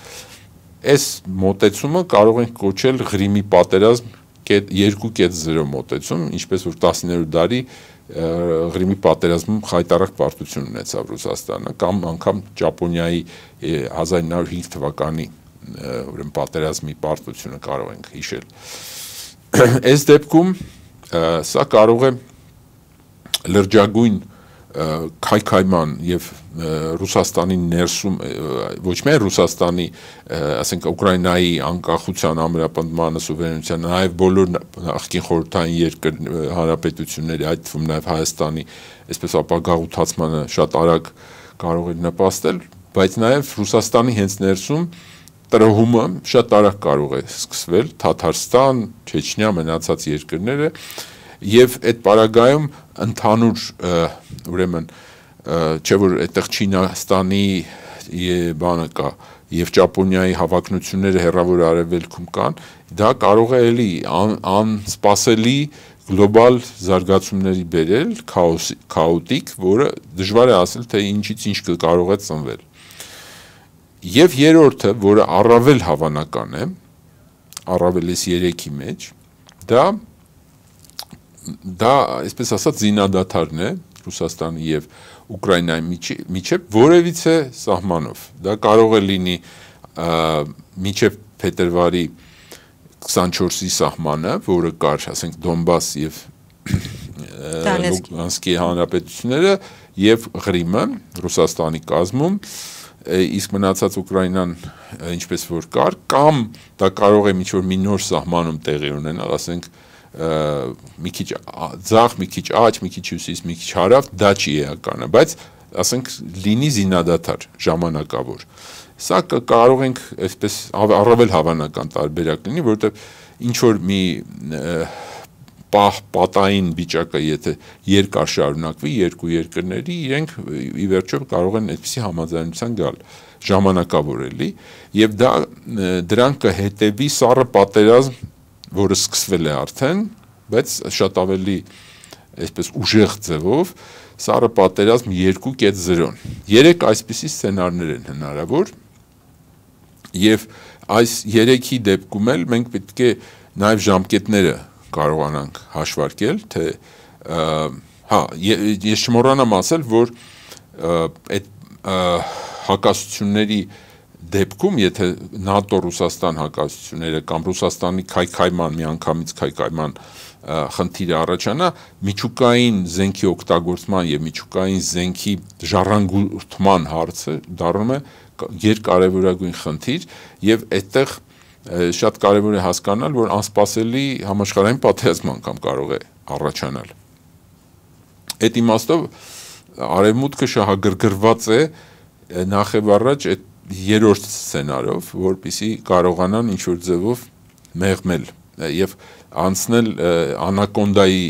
Այս մոտեցումը կարող ենք կոչել Ղրիմի պատերազմ 2.0 մոտեցում, ինչպես որ 19-րդ դարի Ղրիմի պատերազմում խայտարակ պարտություն ունեցավ Ռուսաստանը կամ անգամ Ճապոնիայի 1905 թվականի ուրեմն պատերազմի պարտությունը կարող ենք հիշել այս դեպքում սա կարող է լրջագույն քայքայման եւ Ռուսաստանի ներսում ոչ միայն Ռուսաստանի, ասենք Ուկրաինայի անկախության ամրապնդմանը սուվերենության, նաեւ բոլոր աղքին խորհրդային երկր հանրապետությունների, այդ թվում նաեւ Հայաստանի, այսպես ապագա ուտացմանը շատ արագ կարող է նպաստել, բայց նաեւ Ռուսաստանի հենց ներսում տրոհումը շատ արագ կարող է սկսվել Թաթարստան, Չեչնիա, մնացած երկրները եւ այդ պարագայում ընդհանուր ուրեմն չէ որ այդտեղ Չինաստանի բանը կա եւ Ճապոնիայի հավակնությունները հերավոր արևելքում կան, դա կարող է էլի անսպասելի ան գլոբալ զարգացումների բերել, քաոտիկ, որը դժվար է ասել, թե ինչից ինչ կարող է ծնվել։ Եվ երրորդը, որը առավել հավանական է, առավելս 3-ի մեջ, դա դա, այսպես ասած, զինադադարն է Ռուսաստանի եւ Ուկրաինայի միջև որևիցե սահմանով։ Դա կարող է լինի միջև փետրվարի 24-ի սահմանը, որը կար, ասենք Դոնբաս եւ Լուգանսկի հանրապետությունները եւ Ղրիմը Ռուսաստանի կազմում, և, իսկ մնացած Ուկրաինան ինչպես որ կար կամ դա կարող է ինչ որ մի նոր սահմանում տեղի ունենալ, ասենք մի քիչ ձախ, մի քիչ աջ, մի քիչ հյուսիս, մի քիչ հարավ, դա չի էականը, բայց ասենք լինի զինադադար ժամանակավոր։ Սա կարող ենք այսպես առավել հավանական տարբերակ լինի, որովհետև ինչ որ մի և, պահ պատային վիճակը, եթե երկար շարունակվի երկու երկրների, իրենք ի վերջո կարող են այդպիսի համաձայնության գալ ժամանակավոր էլի եւ դա դրանք կհետևի սառը պատերազմ, որը սկսվել է արդեն, բայց շատ ավելի այսպես ուժեղ ձևով սառը պատերազմ 2.0-ն։ Երեք այսպիսի սցենարներ են հնարավոր եւ այս 3-ի դեպքում էլ մենք պետք է նաեւ ժամկետները կարողանանք հաշվարկել, թե հա, ես չմոռանամ ասել, որ այդ հակասությունների դեպքում, եթե ՆԱՏՕ-Ռուսաստան հակասությունները կամ Ռուսաստանի քայքայման միանգամից քայքայման խնդիրը առաջանա, միջուկային զենքի օգտագործման եւ միջուկային զենքի ժառանգության հարցը դառնում է երկարևորագույն խնդիր եւ այդտեղ շատ կարևոր է հասկանալ, որ անսպասելի համաշխարհային պատերազմ անգամ կարող է առաջանալ։ Այդ իմաստով արևմուտքը շահագրգռված է նախև առաջ այդ երրորդ սցենարով, որբիսի կարողանան ինչ որ ձևով մեղմել եւ անցնել անակոնդայի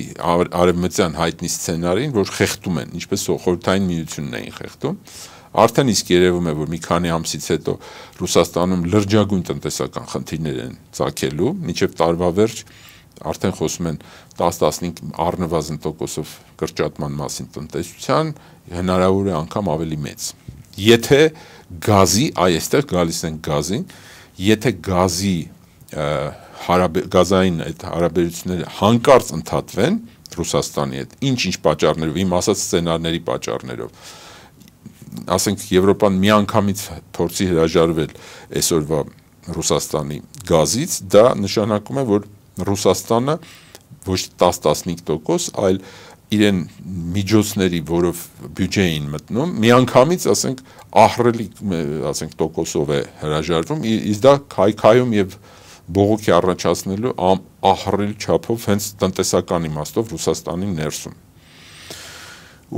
արևմտյան հայտնի սցենարին, որ խեղդում են, ինչպես խորթային միությունն էին խեղդում։ Արդեն իսկ երևում է, որ մի քանի ամսից հետո Ռուսաստանում լրջագույն տնտեսական խնդիրներ են ցակելու, մինչև տարվա վերջ արդեն խոսում են 10-15 առնվազն տոկոսով կրճատման մասին տնտեսության, հնարավոր է անգամ ավելի մեծ։ Եթե գազի, այ այստեղ գալիս են գազին, եթե գազի գազային այդ հարաբերությունները հանկարծ ընդհատվեն Ռուսաստանի հետ, ինչ-ինչ պատճառներով, իմ ասած սցենարների պատճառներով, ասենք Եվրոպան միանգամից փորձի հրաժարվել այսօրվա Ռուսաստանի գազից, դա նշանակում է, որ Ռուսաստանը ոչ 10-15%, այլ իրեն միջոցների, որով բյուջեին մտնում, միանգամից, ասենք, ահրելի, ասենք, տոկոսով է հրաժարվում, իսկ դա քայքայում եւ բողոքի առաջացնելու ահռելի չափով հենց տնտեսական իմաստով Ռուսաստանի ներսում։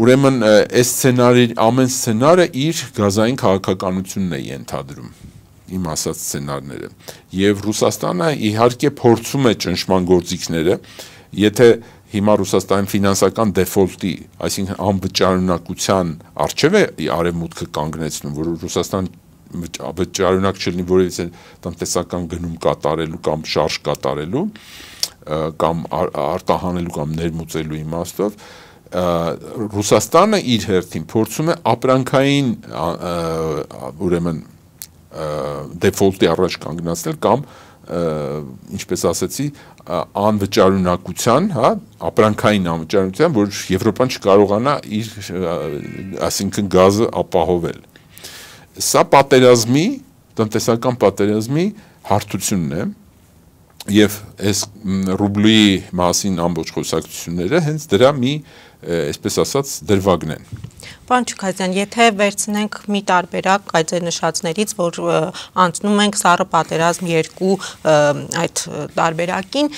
Ուրեմն այս սցենարի ամեն սցենարը իր գազային քաղաքականությունն է ենթադրում իմ ասած սցենարները եւ Ռուսաստանը իհարկե փորձում է ճնշման գործիքները եթե հիմա Ռուսաստանի ֆինանսական դեֆոլտի, այսինքն անվճարանակության արժեվ է արևմուտքը կանգնեցնում, որ Ռուսաստան վճարունակ չլինի որևիցե տնտեսական գնում կատարելու կամ շարժ կատարելու կամ արտահանելու կամ ներմուծելու իմաստով, Ռուսաստանը իր հերթին փորձում է ապրանքային ուրեմն դեֆոլտի առաջ կանգնացնել կամ ինչպես ասացի անվճարունակության, հա, ապրանքային անվճարունության, որ Եվրոպան չկարողանա իր այսինքն գազը ապահովել։ Սա պատերազմի, տնտեսական պատերազմի հարթությունն է եւ այս ռուբլի մասին ամբողջ խոսակցությունները հենց դրա մի այսպես ասած դրվագն են Պարոն Չուկազյան, եթե վերցնենք մի տարբերակ այդ ձեր նշածներից, որ անցնում ենք սառը պատերազմ 2 այդ տարբերակին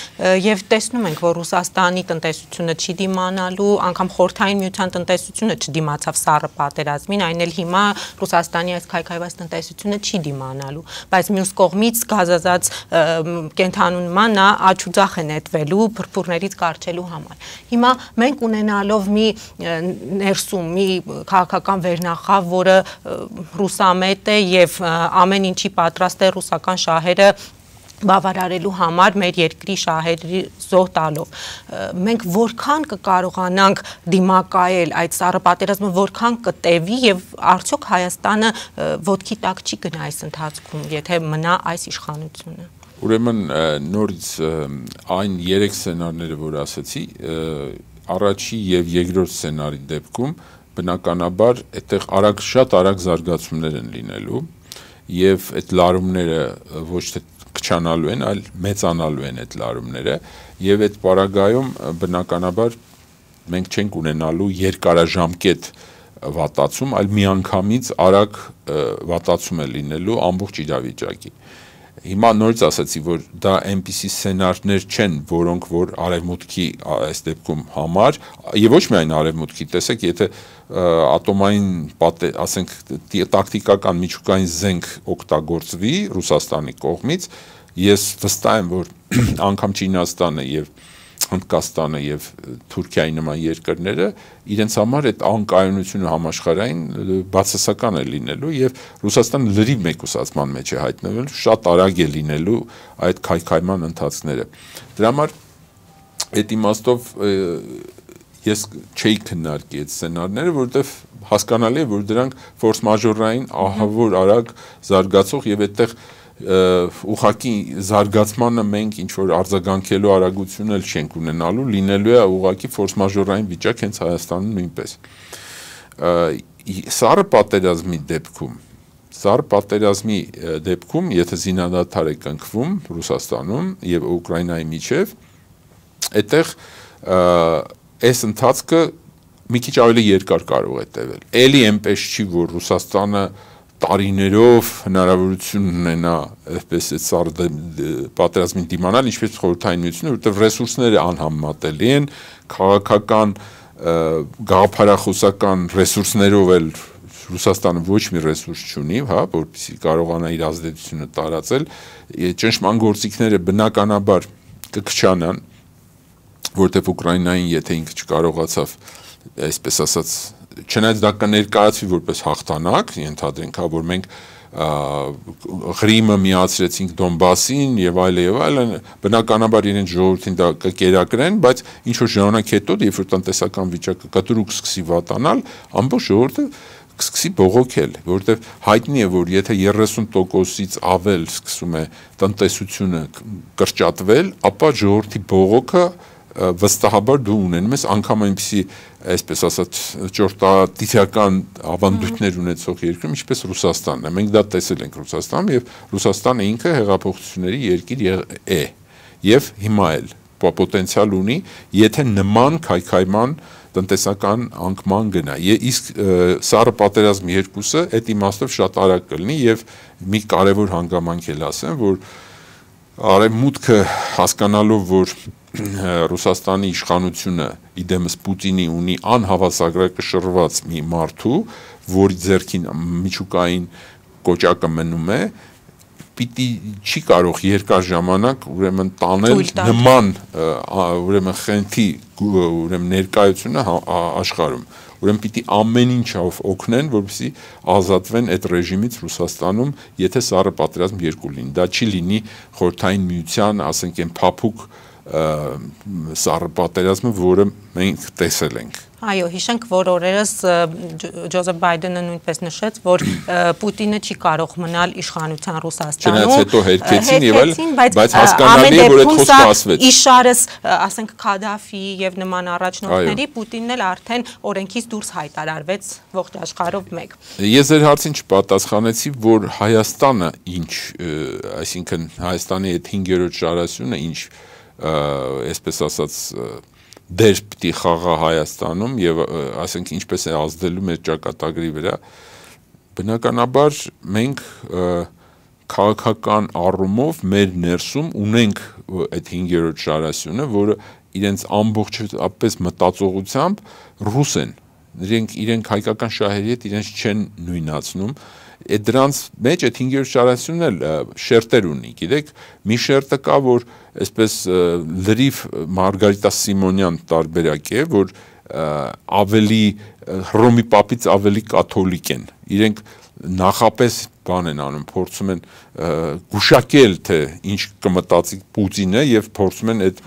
եւ տեսնում ենք, որ Ռուսաստանի տնտեսությունը չի դիմանալու, անգամ խորթային միության տնտեսությունը չդիմացավ սառը պատերազմին, այն էլ հիմա Ռուսաստանի այս քայքայված տնտեսությունը չի դիմանալու, բայց մյուս կողմից գազազած կենթանունման նա աչուձախ է նետվելու փրփուրներից կարճելու համար։ Հիմա մենք ունենալով մի ներսում, մի քաղաքական վերնախավ, որը ռուսամետ է եւ ամեն ինչի պատրաստ է ռուսական շահերը բավարարելու համար մեր երկրի շահերի զոհ տալով մենք որքան կկարողանանք դիմակայել այդ սառը պատերազմը որքան կտևի եւ արդյոք Հայաստանը ոդքի տակ չի գնա այս ընթացքում եթե մնա այս իշխանությունը ուրեմն նորից այն երեք սցենարները որ ասացի առաջի եւ երկրորդ սցենարի դեպքում բնականաբար այդտեղ արագ շատ արագ զարգացումներ են լինելու եւ այդ լարումները ոչ թե քչանալու են, այլ մեծանալու են այդ լարումները եւ այդ պարագայում բնականաբար մենք չենք ունենալու երկարաժամկետ վատացում, այլ միանգամից արագ վատացում է լինելու ամբողջ իրավիճակի։ Հիմա նորից ասացի, որ դա այնպիսի սցենարներ չեն, որոնք որ արևմուտքի այս դեպքում համար, եւ ոչ միայն արևմուտքի, տեսեք, եթե ատոմային ասենք տակտիկական միջուկային զենք օգտագործվի Ռուսաստանի կողմից, ես վստահ եմ, որ անգամ Չինաստանը եւ Հնդկաստանը եւ Թուրքիայի նման երկրները իրենց համար այդ անկայունությունը համաշխարհային բացասական է լինելու եւ Ռուսաստանը լրիվ մեկուսացման մեջ է հայտնվել, շատ արագ է լինելու այդ քայքայման ընթացքները։ Դրա համար այդ իմաստով ես չէի քննարկի այդ սցենարները, որովհետև հասկանալի է, որ դրանք ֆորս մաժորային ահավոր արագ զարգացող եւ այդտեղ ուղղակի զարգացմանը մենք ինչ որ արձագանքելու արագություն էլ չենք ունենալու, լինելու է ուղղակի ֆորս մաժորային վիճակ հենց Հայաստանում նույնպես։ Սառը պատերազմի դեպքում Սար պատերազմի դեպքում, եթե զինադադար է կնքվում Ռուսաստանում եւ Ուկրաինայի միջև, այդտեղ այս ընթացքը մի քիչ ավելի երկար կարող է տևել։ Էլի այնպես չի, որ Ռուսաստանը տարիներով հնարավորություն ունենա այսպես այդ սարդը պատերազմին դիմանալ, ինչպես խորհրդային միությունը, որտեղ ռեսուրսները անհամեմատելի են, քաղաքական գաղափարախոսական ռեսուրսներով էլ Ռուսաստանը ոչ մի ռեսուրս չունի, հա, որպեսզի կարողանա իր ազդեցությունը տարածել, ճնշման գործիքները բնականաբար կքչանան, որտեվ Ուկրաինային եթե ինքը չկարողացավ այսպես ասած չնայած դա կներկայացվի որպես հաղթանակ, ենթադրենք հա որ մենք Ղրիմը միացրեցինք Դոնբասին եւ այլ եւ այլն, բնականաբար իրենց ժողովրդին դա կկերակրեն, բայց ինչ որ ժամանակ հետո, երբ որ տնտեսական վիճակը կտրուկ սկսի վատանալ, ամբողջ ժողովուրդը կսկսի բողոքել, որովհետև հայտնի է, որ եթե 30%-ից ավել սկսում է տնտեսությունը կրճատվել, ապա ժողովրդի բողոքը վստահաբար դու ունենում ես անգամ այնպիսի, այսպես ասած, ճորտատիրական ավանդույթներ ունեցող երկրում, ինչպես Ռուսաստանն է։ Մենք դա տեսել ենք Ռուսաստանում եւ Ռուսաստանը ինքը հեղափոխությունների երկիր է եւ հիմա էլ պոտենցիալ ունի, եթե նման քայքայման տնտեսական անկման գնա։ Իսկ սառը պատերազմ երկուսը այդ իմաստով շատ արագ կլինի եւ մի կարեւոր հանգամանք էլ ասեմ, որ արևմուտքը հասկանալով որ Ռուսաստանի իշխանությունը իդեմս Պուտինի ունի անհավասարակշռված մի մարդու, որի ձեռքին միջուկային կոճակը մնում է, պիտի չի կարող երկար ժամանակ ուրեմն տանել նման ուրեմն խենթի ուրեմն ներկայությունը հա, աշխարհում։ Ուրեմն պիտի ամեն ինչով օգնեն, որպեսզի ազատվեն այդ ռեժիմից Ռուսաստանում, եթե սառը պատերազմ երկու լինի։ Դա չի լինի խորթային միության, ասենք այն փափուկ սառը պատերազմը, որը մենք տեսել ենք։ Այո, հիշենք, որ օրերս Ջոզեփ Բայդենը նույնպես նշեց, որ Պուտինը չի կարող մնալ իշխանության Ռուսաստանում։ Չնայած հետո հերքեցին եւ այլ, բայց հասկանալի է, որ այդ խոսքը ասվեց։ Իշարս, ասենք Քադաֆի եւ նման առաջնորդների Պուտինն էլ արդեն օրենքից դուրս հայտարարվեց ողջ աշխարհով մեկ։ Ես ձեր հարցին չպատասխանեցի, որ Հայաստանը ինչ, այսինքն Հայաստանի այդ 5-րդ շարասյունը ինչ, այսպես ասած, դեր պիտի խաղա Հայաստանում եւ ասենք ինչպես է ազդելու մեր ճակատագրի վրա բնականաբար մենք քաղաքական առումով մեր ներսում ունենք այդ 5-րդ շարասյունը, որը իրենց ամբողջապես մտածողությամբ ռուս են։ Իրենք իրենք հայկական շահերի հետ իրենց չեն նույնացնում, այդ դրանց մեջ այդ 500 շարասյունն էլ շերտեր ունի, գիտեք, մի շերտը կա, որ այսպես լրիվ Մարգարիտա Սիմոնյան տարբերակ է, որ ավելի Հռոմի Պապից ավելի կաթոլիկ են։ Իրենք նախապես բան են անում, փորձում են գուշակել թե ինչ կմտածի Պուտինը եւ փորձում են այդ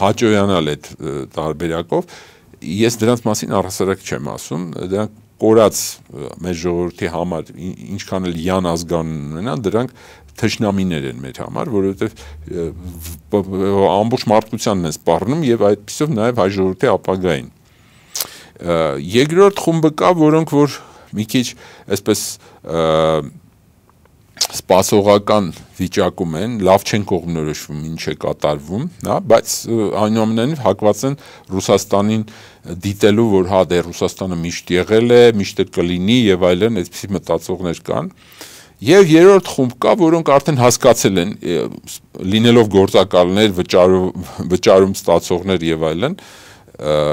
հաջողանալ այդ տարբերակով։ Ես դրանց մասին առհասարակ չեմ ասում, դրանք կորած մեր ժողովրդի համար ինչքան էլ յան ազգանուն ունենան, դրանք թշնամիներ են մեր համար, որովհետև ամբողջ մարդկությանն են սպառնում եւ այդպիսով նաեւ հայ ժողովրդի ապագային։ Երկրորդ խումբը կա, որոնք որ մի քիչ այսպես սպասողական վիճակում են, լավ չեն կողմնորոշվում ինչ է կատարվում, հա, բայց այնուամենայնիվ հակված են Ռուսաստանին և, դիտելու, որ հա դե Ռուսաստանը միշտ եղել է, միշտ կլինի եւ այլն, այդպիսի մտածողներ կան։ Եվ երրորդ խումբ կա, որոնք արդեն հասկացել են լինելով գործակալներ, վճարում վճարում ստացողներ եւ այլն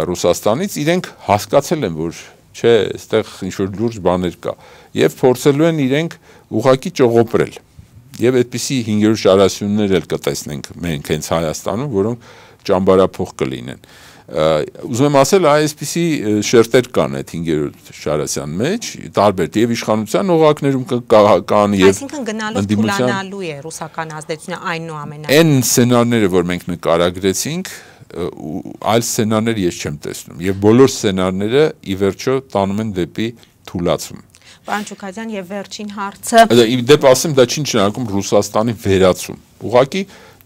Ռուսաստանից, իրենք հասկացել են, որ չէ, այստեղ ինչ որ լուրջ բաներ կա եւ փորձելու են իրենք ուղակի ճողոպրել։ Եվ այդպիսի 500 շարասյուններ էլ կտեսնենք մենք հենց Հայաստանում, որոնք ճամբարափող կլինեն։ կլ Ուզում եմ ասել, այսպիսի շերտեր կան այդ 5-րդ Շարասյան մեջ, տարբեր եւ իշխանության օղակներում կան եւ այսինքն գնալով փուլանալու է ռուսական ազդեցությունը այնուամենայնիվ։ Այն սցենարները, որ մենք նկարագրեցինք, այլ սցենարներ ես չեմ տեսնում եւ բոլոր սցենարները ի վերջո տանում են դեպի թուլացում։ Պարոն Չուկազյան եւ վերջին հարցը։ Դեպ ասեմ, դա չի շնորհակում Ռուսաստանի վերացում։ Ուղղակի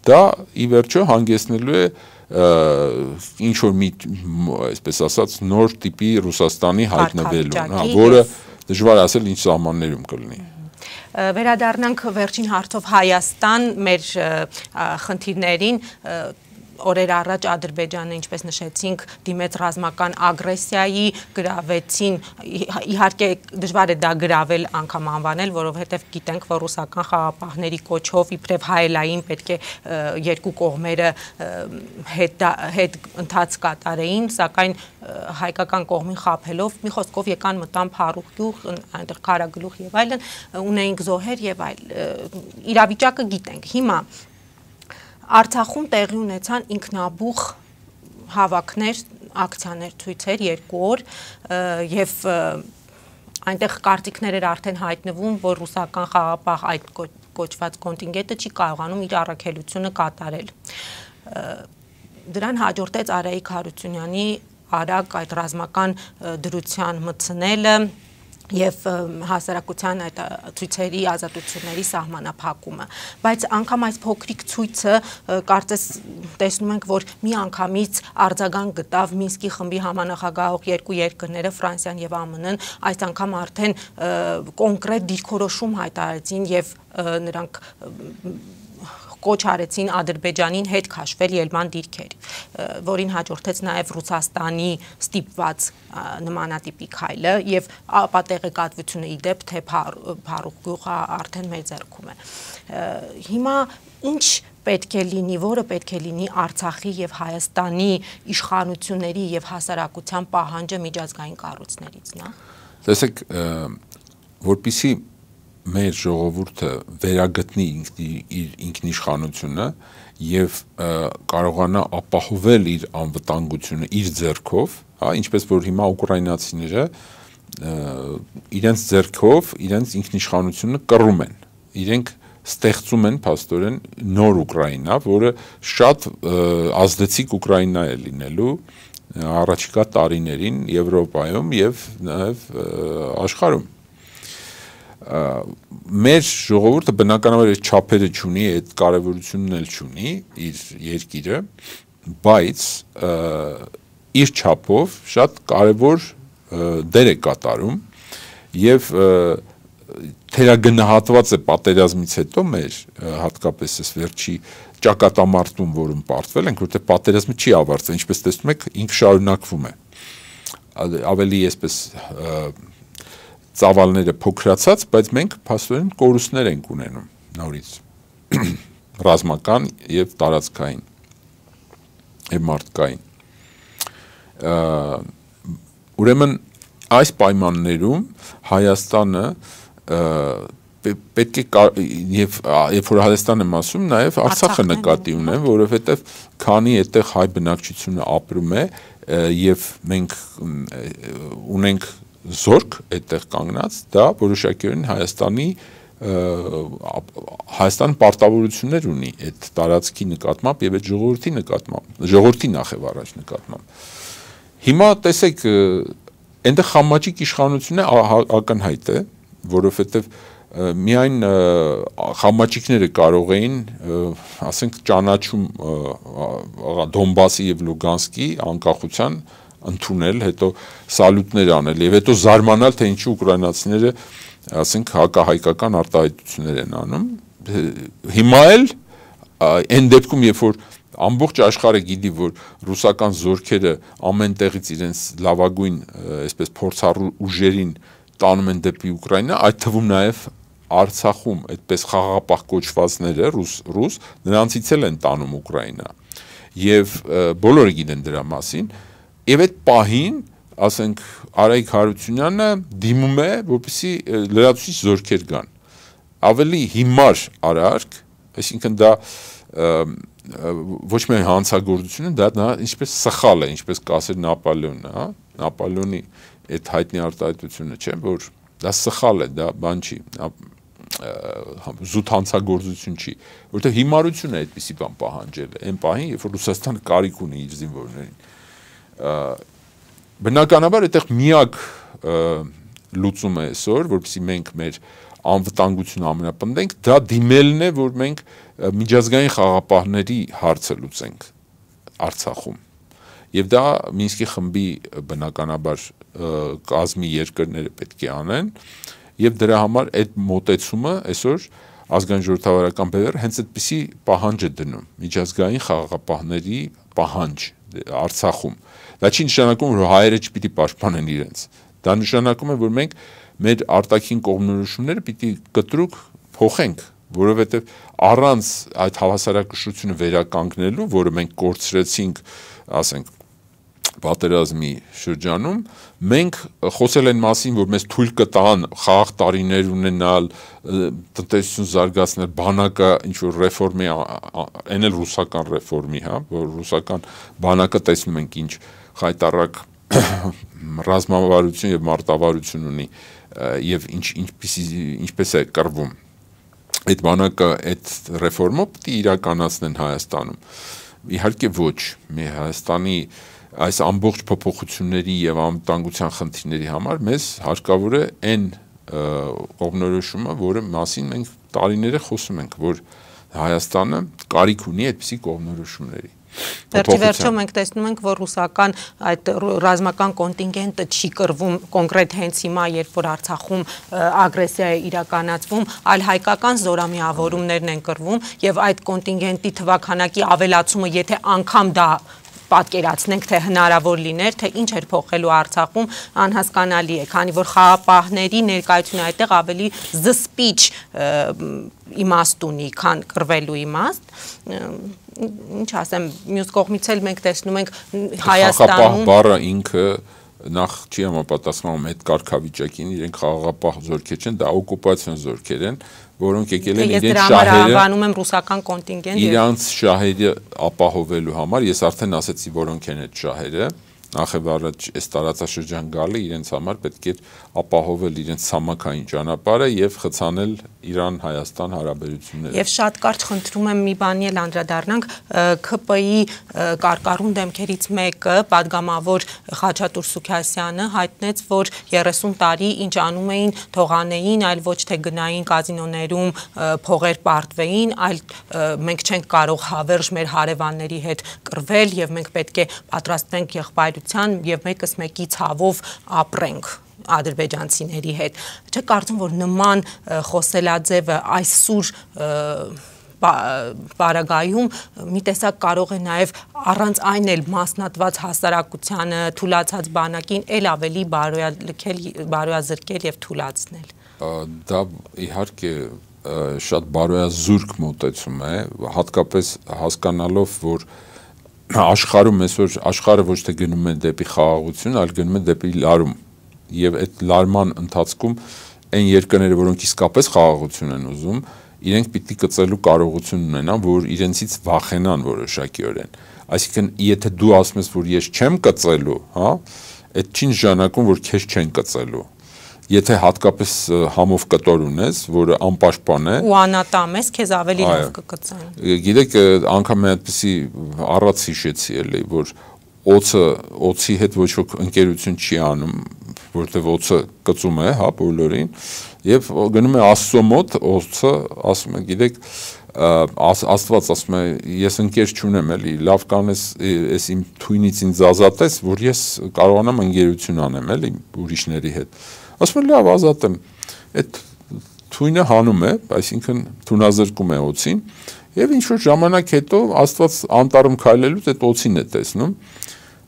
դա ի վերջո հանգեցնելու է ինչ որ մի այսպես ասած նոր տիպի Ռուսաստանի հայտնվելուն, հա, որը դժվար ասել ինչ սահմաններում կլինի։ Վերադառնանք վերջին հարցով Հայաստան մեր խնդիրներին օրեր առաջ Ադրբեջանը, ինչպես նշեցինք, դիմեց ռազմական ագրեսիայի, գրավեցին իհարկե դժվար է դա գրավել անգամ անվանել, որովհետև գիտենք, որ ռուսական խաղապահների կոչով իբրև հայելային պետք է երկու կողմերը հետ հետ ընթաց կատարեին, սակայն հայկական կողմին խափելով մի խոսքով եկան մտան փառուղյուղ, այնտեղ քարագլուխ եւ այլն, ունեինք զոհեր եւ այլ իրավիճակը գիտենք։ Հիմա Արցախում տեղի ունեցան ինքնաբուխ հավաքներ, ակցիաներ, ցույցեր երկու օր եւ այնտեղ կարծիքներ էր արդեն հայտնվում, որ ռուսական խաղապահ այդ կոչված կոնտինգենտը չի կարողանում իր առաքելությունը կատարել։ Դրան հաջորդեց Արայիկ Հարությունյանի արագ այդ ռազմական դրության մտցնելը, եւ հասարակության այդ ցույցերի ազատությունների սահմանափակումը բայց անգամ այս փոքրիկ ցույցը կարծես տեսնում ենք որ մի անգամից արձագանք գտավ Մինսկի խմբի համանախագահող երկու երկրները Ֆրանսիան եւ ԱՄՆ-ն այս անգամ արդեն կոնկրետ դիրքորոշում հայտարարեցին եւ նրանք կոչ արեցին Ադրբեջանին հետ քաշվել ելման դիրքեր, որին հաջորդեց նաև Ռուսաստանի ստիպված նմանատիպի քայլը եւ ապա տեղեկատվությունը իդեպ թե փառուխ գյուղը արդեն մեր ձեռքում է։ Հիմա ինչ պետք է լինի, որը պետք է լինի Արցախի եւ Հայաստանի իշխանությունների եւ հասարակության պահանջը միջազգային կառույցներից, նա։ Տեսեք, որբիսի մեր ժողովուրդը վերագտնի ինքնի իր ինքնիշխանությունը եւ կարողանա ապահովել իր անվտանգությունը իր ձեռքով, հա, ինչպես որ հիմա ուկրաինացիները իրենց ձեռքով իրենց ինքնիշխանությունը կռում են։ Իրենք ստեղծում են աստորեն նոր Ուկրաինա, որը շատ ազդեցիկ Ուկրաինա է լինելու առաջիկա տարիներին Եվրոպայում եւ նաեւ աշխարհում մեր ժողովուրդը բնականաբար այդ չափերը չունի, այդ կարևորությունն էլ չունի իր երկիրը, բայց իր չափով շատ կարևոր դեր է կատարում եւ թերագնահատված է պատերազմից հետո մեր հատկապես այս վերջի ճակատամարտում, որում պարտվել ենք, որտեղ պատերազմը չի ավարտվել, ինչպես տեսնում եք, ինքը շարունակվում է ավելի այսպես ծավալները փոքրացած, բայց մենք փաստորեն կորուստներ ենք ունենում նորից ռազմական եւ տարածքային եւ մարդկային։ Ուրեմն այս պայմաններում Հայաստանը պետք է եւ երբ որ Հայաստան եմ ասում, նաեւ Արցախը նկատի ունեմ, հա։ որովհետեւ քանի այդտեղ հայ բնակչությունը ապրում է եւ մենք ունենք զորք այդտեղ կանգնած, դա որոշակիորեն Հայաստանի Հայաստան պարտավորություններ ունի այդ տարածքի նկատմամբ եւ այդ ժողովրդի նկատմամբ, ժողովրդի նախև առաջ նկատմամբ։ Հիմա տեսեք, այնտեղ համաճիկ իշխանությունը ակնհայտ է, որովհետեւ միայն համաճիկները կարող էին, ասենք, ճանաչում Դոնբասի եւ Լուգանսկի անկախության ընդունել, հետո սալյուտներ անել եւ հետո զարմանալ թե ինչու ուկրաինացիները, ասենք, հակահայկական արտահայտություններ են անում։ Հիմա էլ այն դեպքում, երբ որ ամբողջ աշխարհը գիտի, որ ռուսական զորքերը ամեն տեղից իրենց լավագույն, այսպես փորձառու ուժերին տանում են դեպի Ուկրաինա, այդ թվում նաև Արցախում այդպես խաղապահ կոչվածները ռուս ռուս նրանցից էլ են տանում Ուկրաինա։ Եվ բոլորը գիտեն դրա մասին, Եվ այդ պահին, ասենք, Արայք Հարությունյանը դիմում է, որպեսի լրացուցիչ զորքեր գան։ Ավելի հիմար արարք, այսինքն դա ոչ միայն հանցագործությունը, դա նա ինչպես սխալ է, ինչպես կասեր Նապոլեոնը, հա, Նապոլեոնի այդ հայտնի արտահայտությունը չէ, որ դա սխալ է, դա բան չի, զուտ հանցագործություն չի, որտեղ հիմարություն է այդպիսի բան պահանջել, այն պահին, երբ որ Ռուսաստանը կարիք ունի իր զինվորներին Բնականաբար այդտեղ միակ լուծումը այսօր, որովհետեւ մենք մեր անվտանգությունը ամենապնդենք, դա դիմելն է, որ մենք միջազգային խաղապահների հարցը լուծենք Արցախում։ Եվ դա Մինսկի խմբի բնականաբար կազմի երկրները պետք է անեն, եւ դրա համար այդ մոտեցումը այսօր ազգային ժողովրդավարական բևեռը հենց այդպիսի պահանջ է դնում միջազգային խաղապահների պահանջ Արցախում։ Դա չի նշանակում, որ հայերը չպիտի պաշտպանեն իրենց։ Դա նշանակում է, որ մենք մեր արտաքին կողմնորոշումները պիտի կտրուկ փոխենք, որովհետև առանց այդ հավասարակշռությունը վերականգնելու, որը մենք կորցրեցինք, ասենք, պատերազմի շրջանում մենք խոսել են մասին, որ մեզ թույլ կտան խաղաղ տարիներ ունենալ, տնտեսություն զարգացնել, բանակը ինչ որ ռեֆորմի, այն էլ ռուսական ռեֆորմի, հա, որ ռուսական բանակը տեսնում ենք ինչ խայտարակ ռազմավարություն եւ մարտավարություն ունի եւ ինչ ինչպես ինչպես է կրվում այդ բանակը այդ ռեֆորմը պետք է իրականացնեն Հայաստանում։ Իհարկե ոչ, մի Հայաստանի և, այս ամբողջ փոփոխությունների եւ անվտանգության խնդիրների համար մեզ հարկավոր է այն կողմնորոշումը, որը մասին մենք տարիներ է խոսում ենք, որ Հայաստանը կարիք ունի այդպիսի կողմնորոշումների։ Վերջի վերջում մենք տեսնում ենք, որ ռուսական այդ ռազմական կոնտինգենտը չի կրվում կոնկրետ հենց հիմա, երբ որ Արցախում ագրեսիա է իրականացվում, այլ հայկական զորամիավորումներն են կրվում եւ այդ կոնտինգենտի թվականակի ավելացումը, եթե անգամ դա պատկերացնենք, թե հնարավոր լիներ, թե ինչ էր փոխելու Արցախում, անհասկանալի է, քանի որ խաղապահների ներկայությունը այդտեղ ավելի զսպիչ իմաստ ունի, քան կռվելու իմաստ ինչ ասեմ, մյուս կողմից էլ մենք տեսնում ենք Հայաստանում խաղապահ բառը ինքը նախ չի համապատասխանում այդ կարգավիճակին, իրենք խաղաղապահ զորքեր չեն, դա օկուպացիոն զորքեր են, որոնք եկել են իրենց շահերը։ Ես դրա անվանում եմ ռուսական կոնտինգենտ։ Իրանց շահերը ապահովելու համար, ես արդեն ասացի, որոնք են այդ շահերը, նախև առաջ այս տարածաշրջան գալը իրենց համար պետք է ապահովել իրենց ցամաքային ճանապարհը եւ խցանել Իրան-Հայաստան հարաբերությունները։ Եվ շատ կարճ խնդրում եմ մի բանի էլ անդրադառնանք ԿՊ-ի կարկառուն դեմքերից մեկը падգամավոր Խաչատուր Սուքյասյանը հայտնեց, որ 30 տարի ինչ անում էին, թողանեին, այլ ոչ թե գնային կազինոներում փողեր պարտվեին, այլ մենք չենք կարող հավերժ մեր հարևանների հետ կռվել եւ մենք պետք է պատրաստվենք եղբայրության եւ մեկս մեկի ցավով ապրենք ադրբեջանցիների հետ։ Չէ կարծում, որ նման խոսելաձևը այսօր բարագայում մի տեսակ կարող է նաև առանց այն էլ մասնատված հասարակությանը, թուլացած բանակին էլ ավելի բարոյալքել, բարոյազրկել եւ թուլացնել։ Դա իհարկե շատ բարոյազուրկ մոտեցում է, հատկապես հասկանալով, որ աշխարհում այսօր աշխարհը ոչ թե գնում է դեպի խաղաղություն, այլ գնում է դեպի լարում եւ այդ լարման ընթացքում այն երկրները, որոնք իսկապես խաղաղություն են ուզում, իրենք պիտի կծելու կարողություն ունենան, որ իրենցից վախենան որոշակիորեն։ Այսինքն, եթե դու ասում ես, որ ես չեմ կծելու, հա, այդ չի նշանակում, որ քեզ չեն կծելու եթե հատկապես համով կտոր ունես, որը անպաշտպան է, ու անատամ ես, քեզ ավելի լավ կկծան։ Գիտեք, անգամ մի այդպեսի առած հիշեցի էլի, որ օծը օծի հետ ոչ ոք ընկերություն չի անում, որովհետև օծը կծում է, հա, բոլորին, եւ գնում է Աստծո մոտ, օծը ասում է, գիտեք, Աստված ասում է, ես ընկեր չունեմ, էլի, լավ կանես, ես իմ թույնից ինձ ազատես, որ ես կարողանամ ընկերություն անեմ, էլի, ուրիշների հետ։ Ասում է, լավ, ազատեմ։ Այդ թույնը հանում է, այսինքն թունազրկում է օծին, եւ ինչ որ ժամանակ հետո Աստված անտարում քայլելուց այդ օծին է տեսնում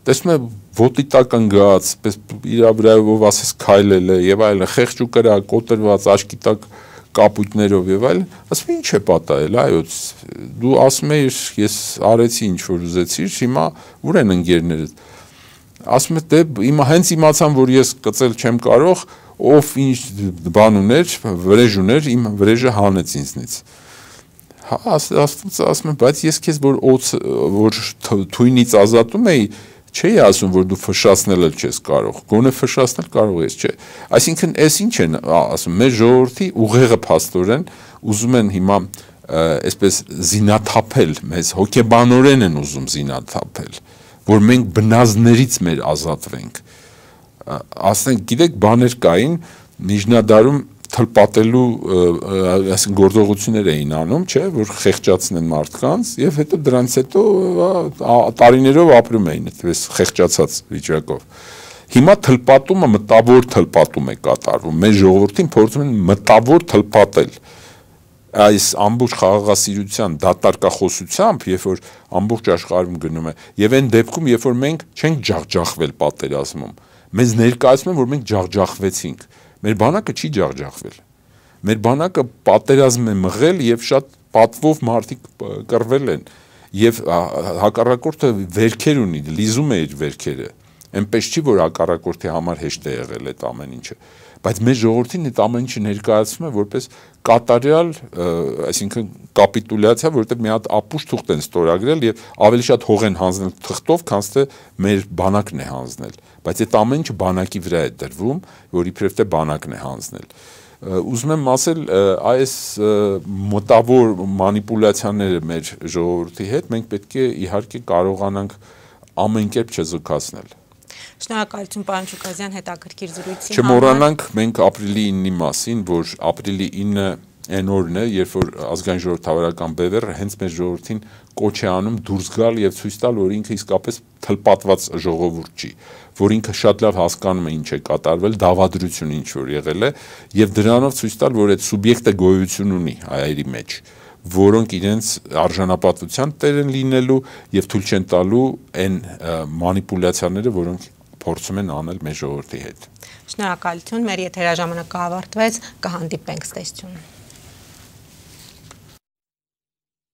տեսնում է ոտի տակ ընկած, պես իր վրայով ասես քայլել է եւ այլն, խեղճ ու կրա կոտրված աչքի տակ կապույտներով եւ այլն, ասում ինչ է պատահել, այո, դու ասում ես ես արեցի ինչ որ ուզեցի, հիմա ուր են ընկերներդ։ Ասում է դե հիմա հենց իմացան, որ ես կծել չեմ կարող, ով ինչ բան ուներ, վրեժ ուներ, իմ վրեժը հանեց ինձնից հա աստված ասում եմ բայց ես քեզ որ օծ որ թույնից ազատում էի Չի ասում, որ դու ֆշացնել էլ չես կարող։ Գոնե ֆշացնել կարող ես, չէ։ Այսինքն, այս ինչ են ասում, մեր ժողովրդի ուղեղը փաստորեն ուզում են հիմա այսպես զինաթափել, մեզ հոգեբանորեն են ուզում զինաթափել, որ մենք բնազներից մեր ազատվենք։ Ասենք, գիտեք, բաներ կային Նիժնադարում թլպատելու այսինքն գործողություններ էին անում, չէ, որ խեղճացնեն մարդկանց եւ հետո դրանից հետո տարիներով ապրում էին այդպես խեղճացած վիճակով։ Հիմա թլպատումը մտավոր թլպատում է կատարվում։ Մեր ժողովրդին փորձում են մտավոր թլպատել այս ամբողջ խաղաղասիրության դատարկախոսությամբ, երբ որ ամբողջ աշխարհում գնում է, եւ այն դեպքում, երբ որ մենք չենք ջախջախվել պատերազմում, մեզ ներկայացնում են, որ մենք ջախջախվեցինք, Մեր բանակը չի ջախջախվել։ Մեր բանակը պատերազմ է մղել եւ շատ պատվով մարդիկ կռվել են եւ հակառակորդը վերքեր ունի, լիզում է իր վերքերը։ Էնպես չի որ հակառակորդի համար հեշտ է եղել այդ ամեն ինչը, բայց մեր ժողովրդին այդ ամեն ինչը ներկայացվում է որպես կատարյալ, այսինքն կապիտուլյացիա, որովհետև մի հատ ապուշ թուղթ են ստորագրել եւ ավելի շատ հող են հանձնել թղթով, քան թե մեր բանակն է հանձնել, բայց այդ ամեն ինչը բանակի վրա է դրվում, որ իբրև թե բանակն է հանձնել ուզում եմ ասել այս մտավոր մանիպուլյացիաները մեր ժողովրդի հետ մենք պետք է իհարկե կարողանանք ամեն կերպ չզուգացնել Շնորհակալություն պարոն Չուկազյան հետաքրքիր զրույցին։ Չմոռանանք մենք ապրիլի 9-ի մասին, որ ապրիլի 9-ը այն օրն է, երբ որ ազգային ժողովրդավարական բևեռը հենց մեր ժողովրդին կոչ է անում դուրս գալ եւ ցույց տալ, որ ինքը իսկապես թլպատված ժողովուրդ չի, որ ինքը շատ լավ հասկանում է ինչ է կատարվել, դավադրությունը ինչ որ եղել է եւ դրանով ցույց տալ, որ այդ սուբյեկտը գոյություն ունի հայերի մեջ որոնք իրենց արժանապատվության տեր են լինելու եւ թույլ չեն տալու այն մանիպուլյացիաները, որոնք փորձում են անել մեր ժողովրդի հետ։ Շնորհակալություն, մեր եթերաժամանակը ավարտվեց, կհանդիպենք ստեսյուն։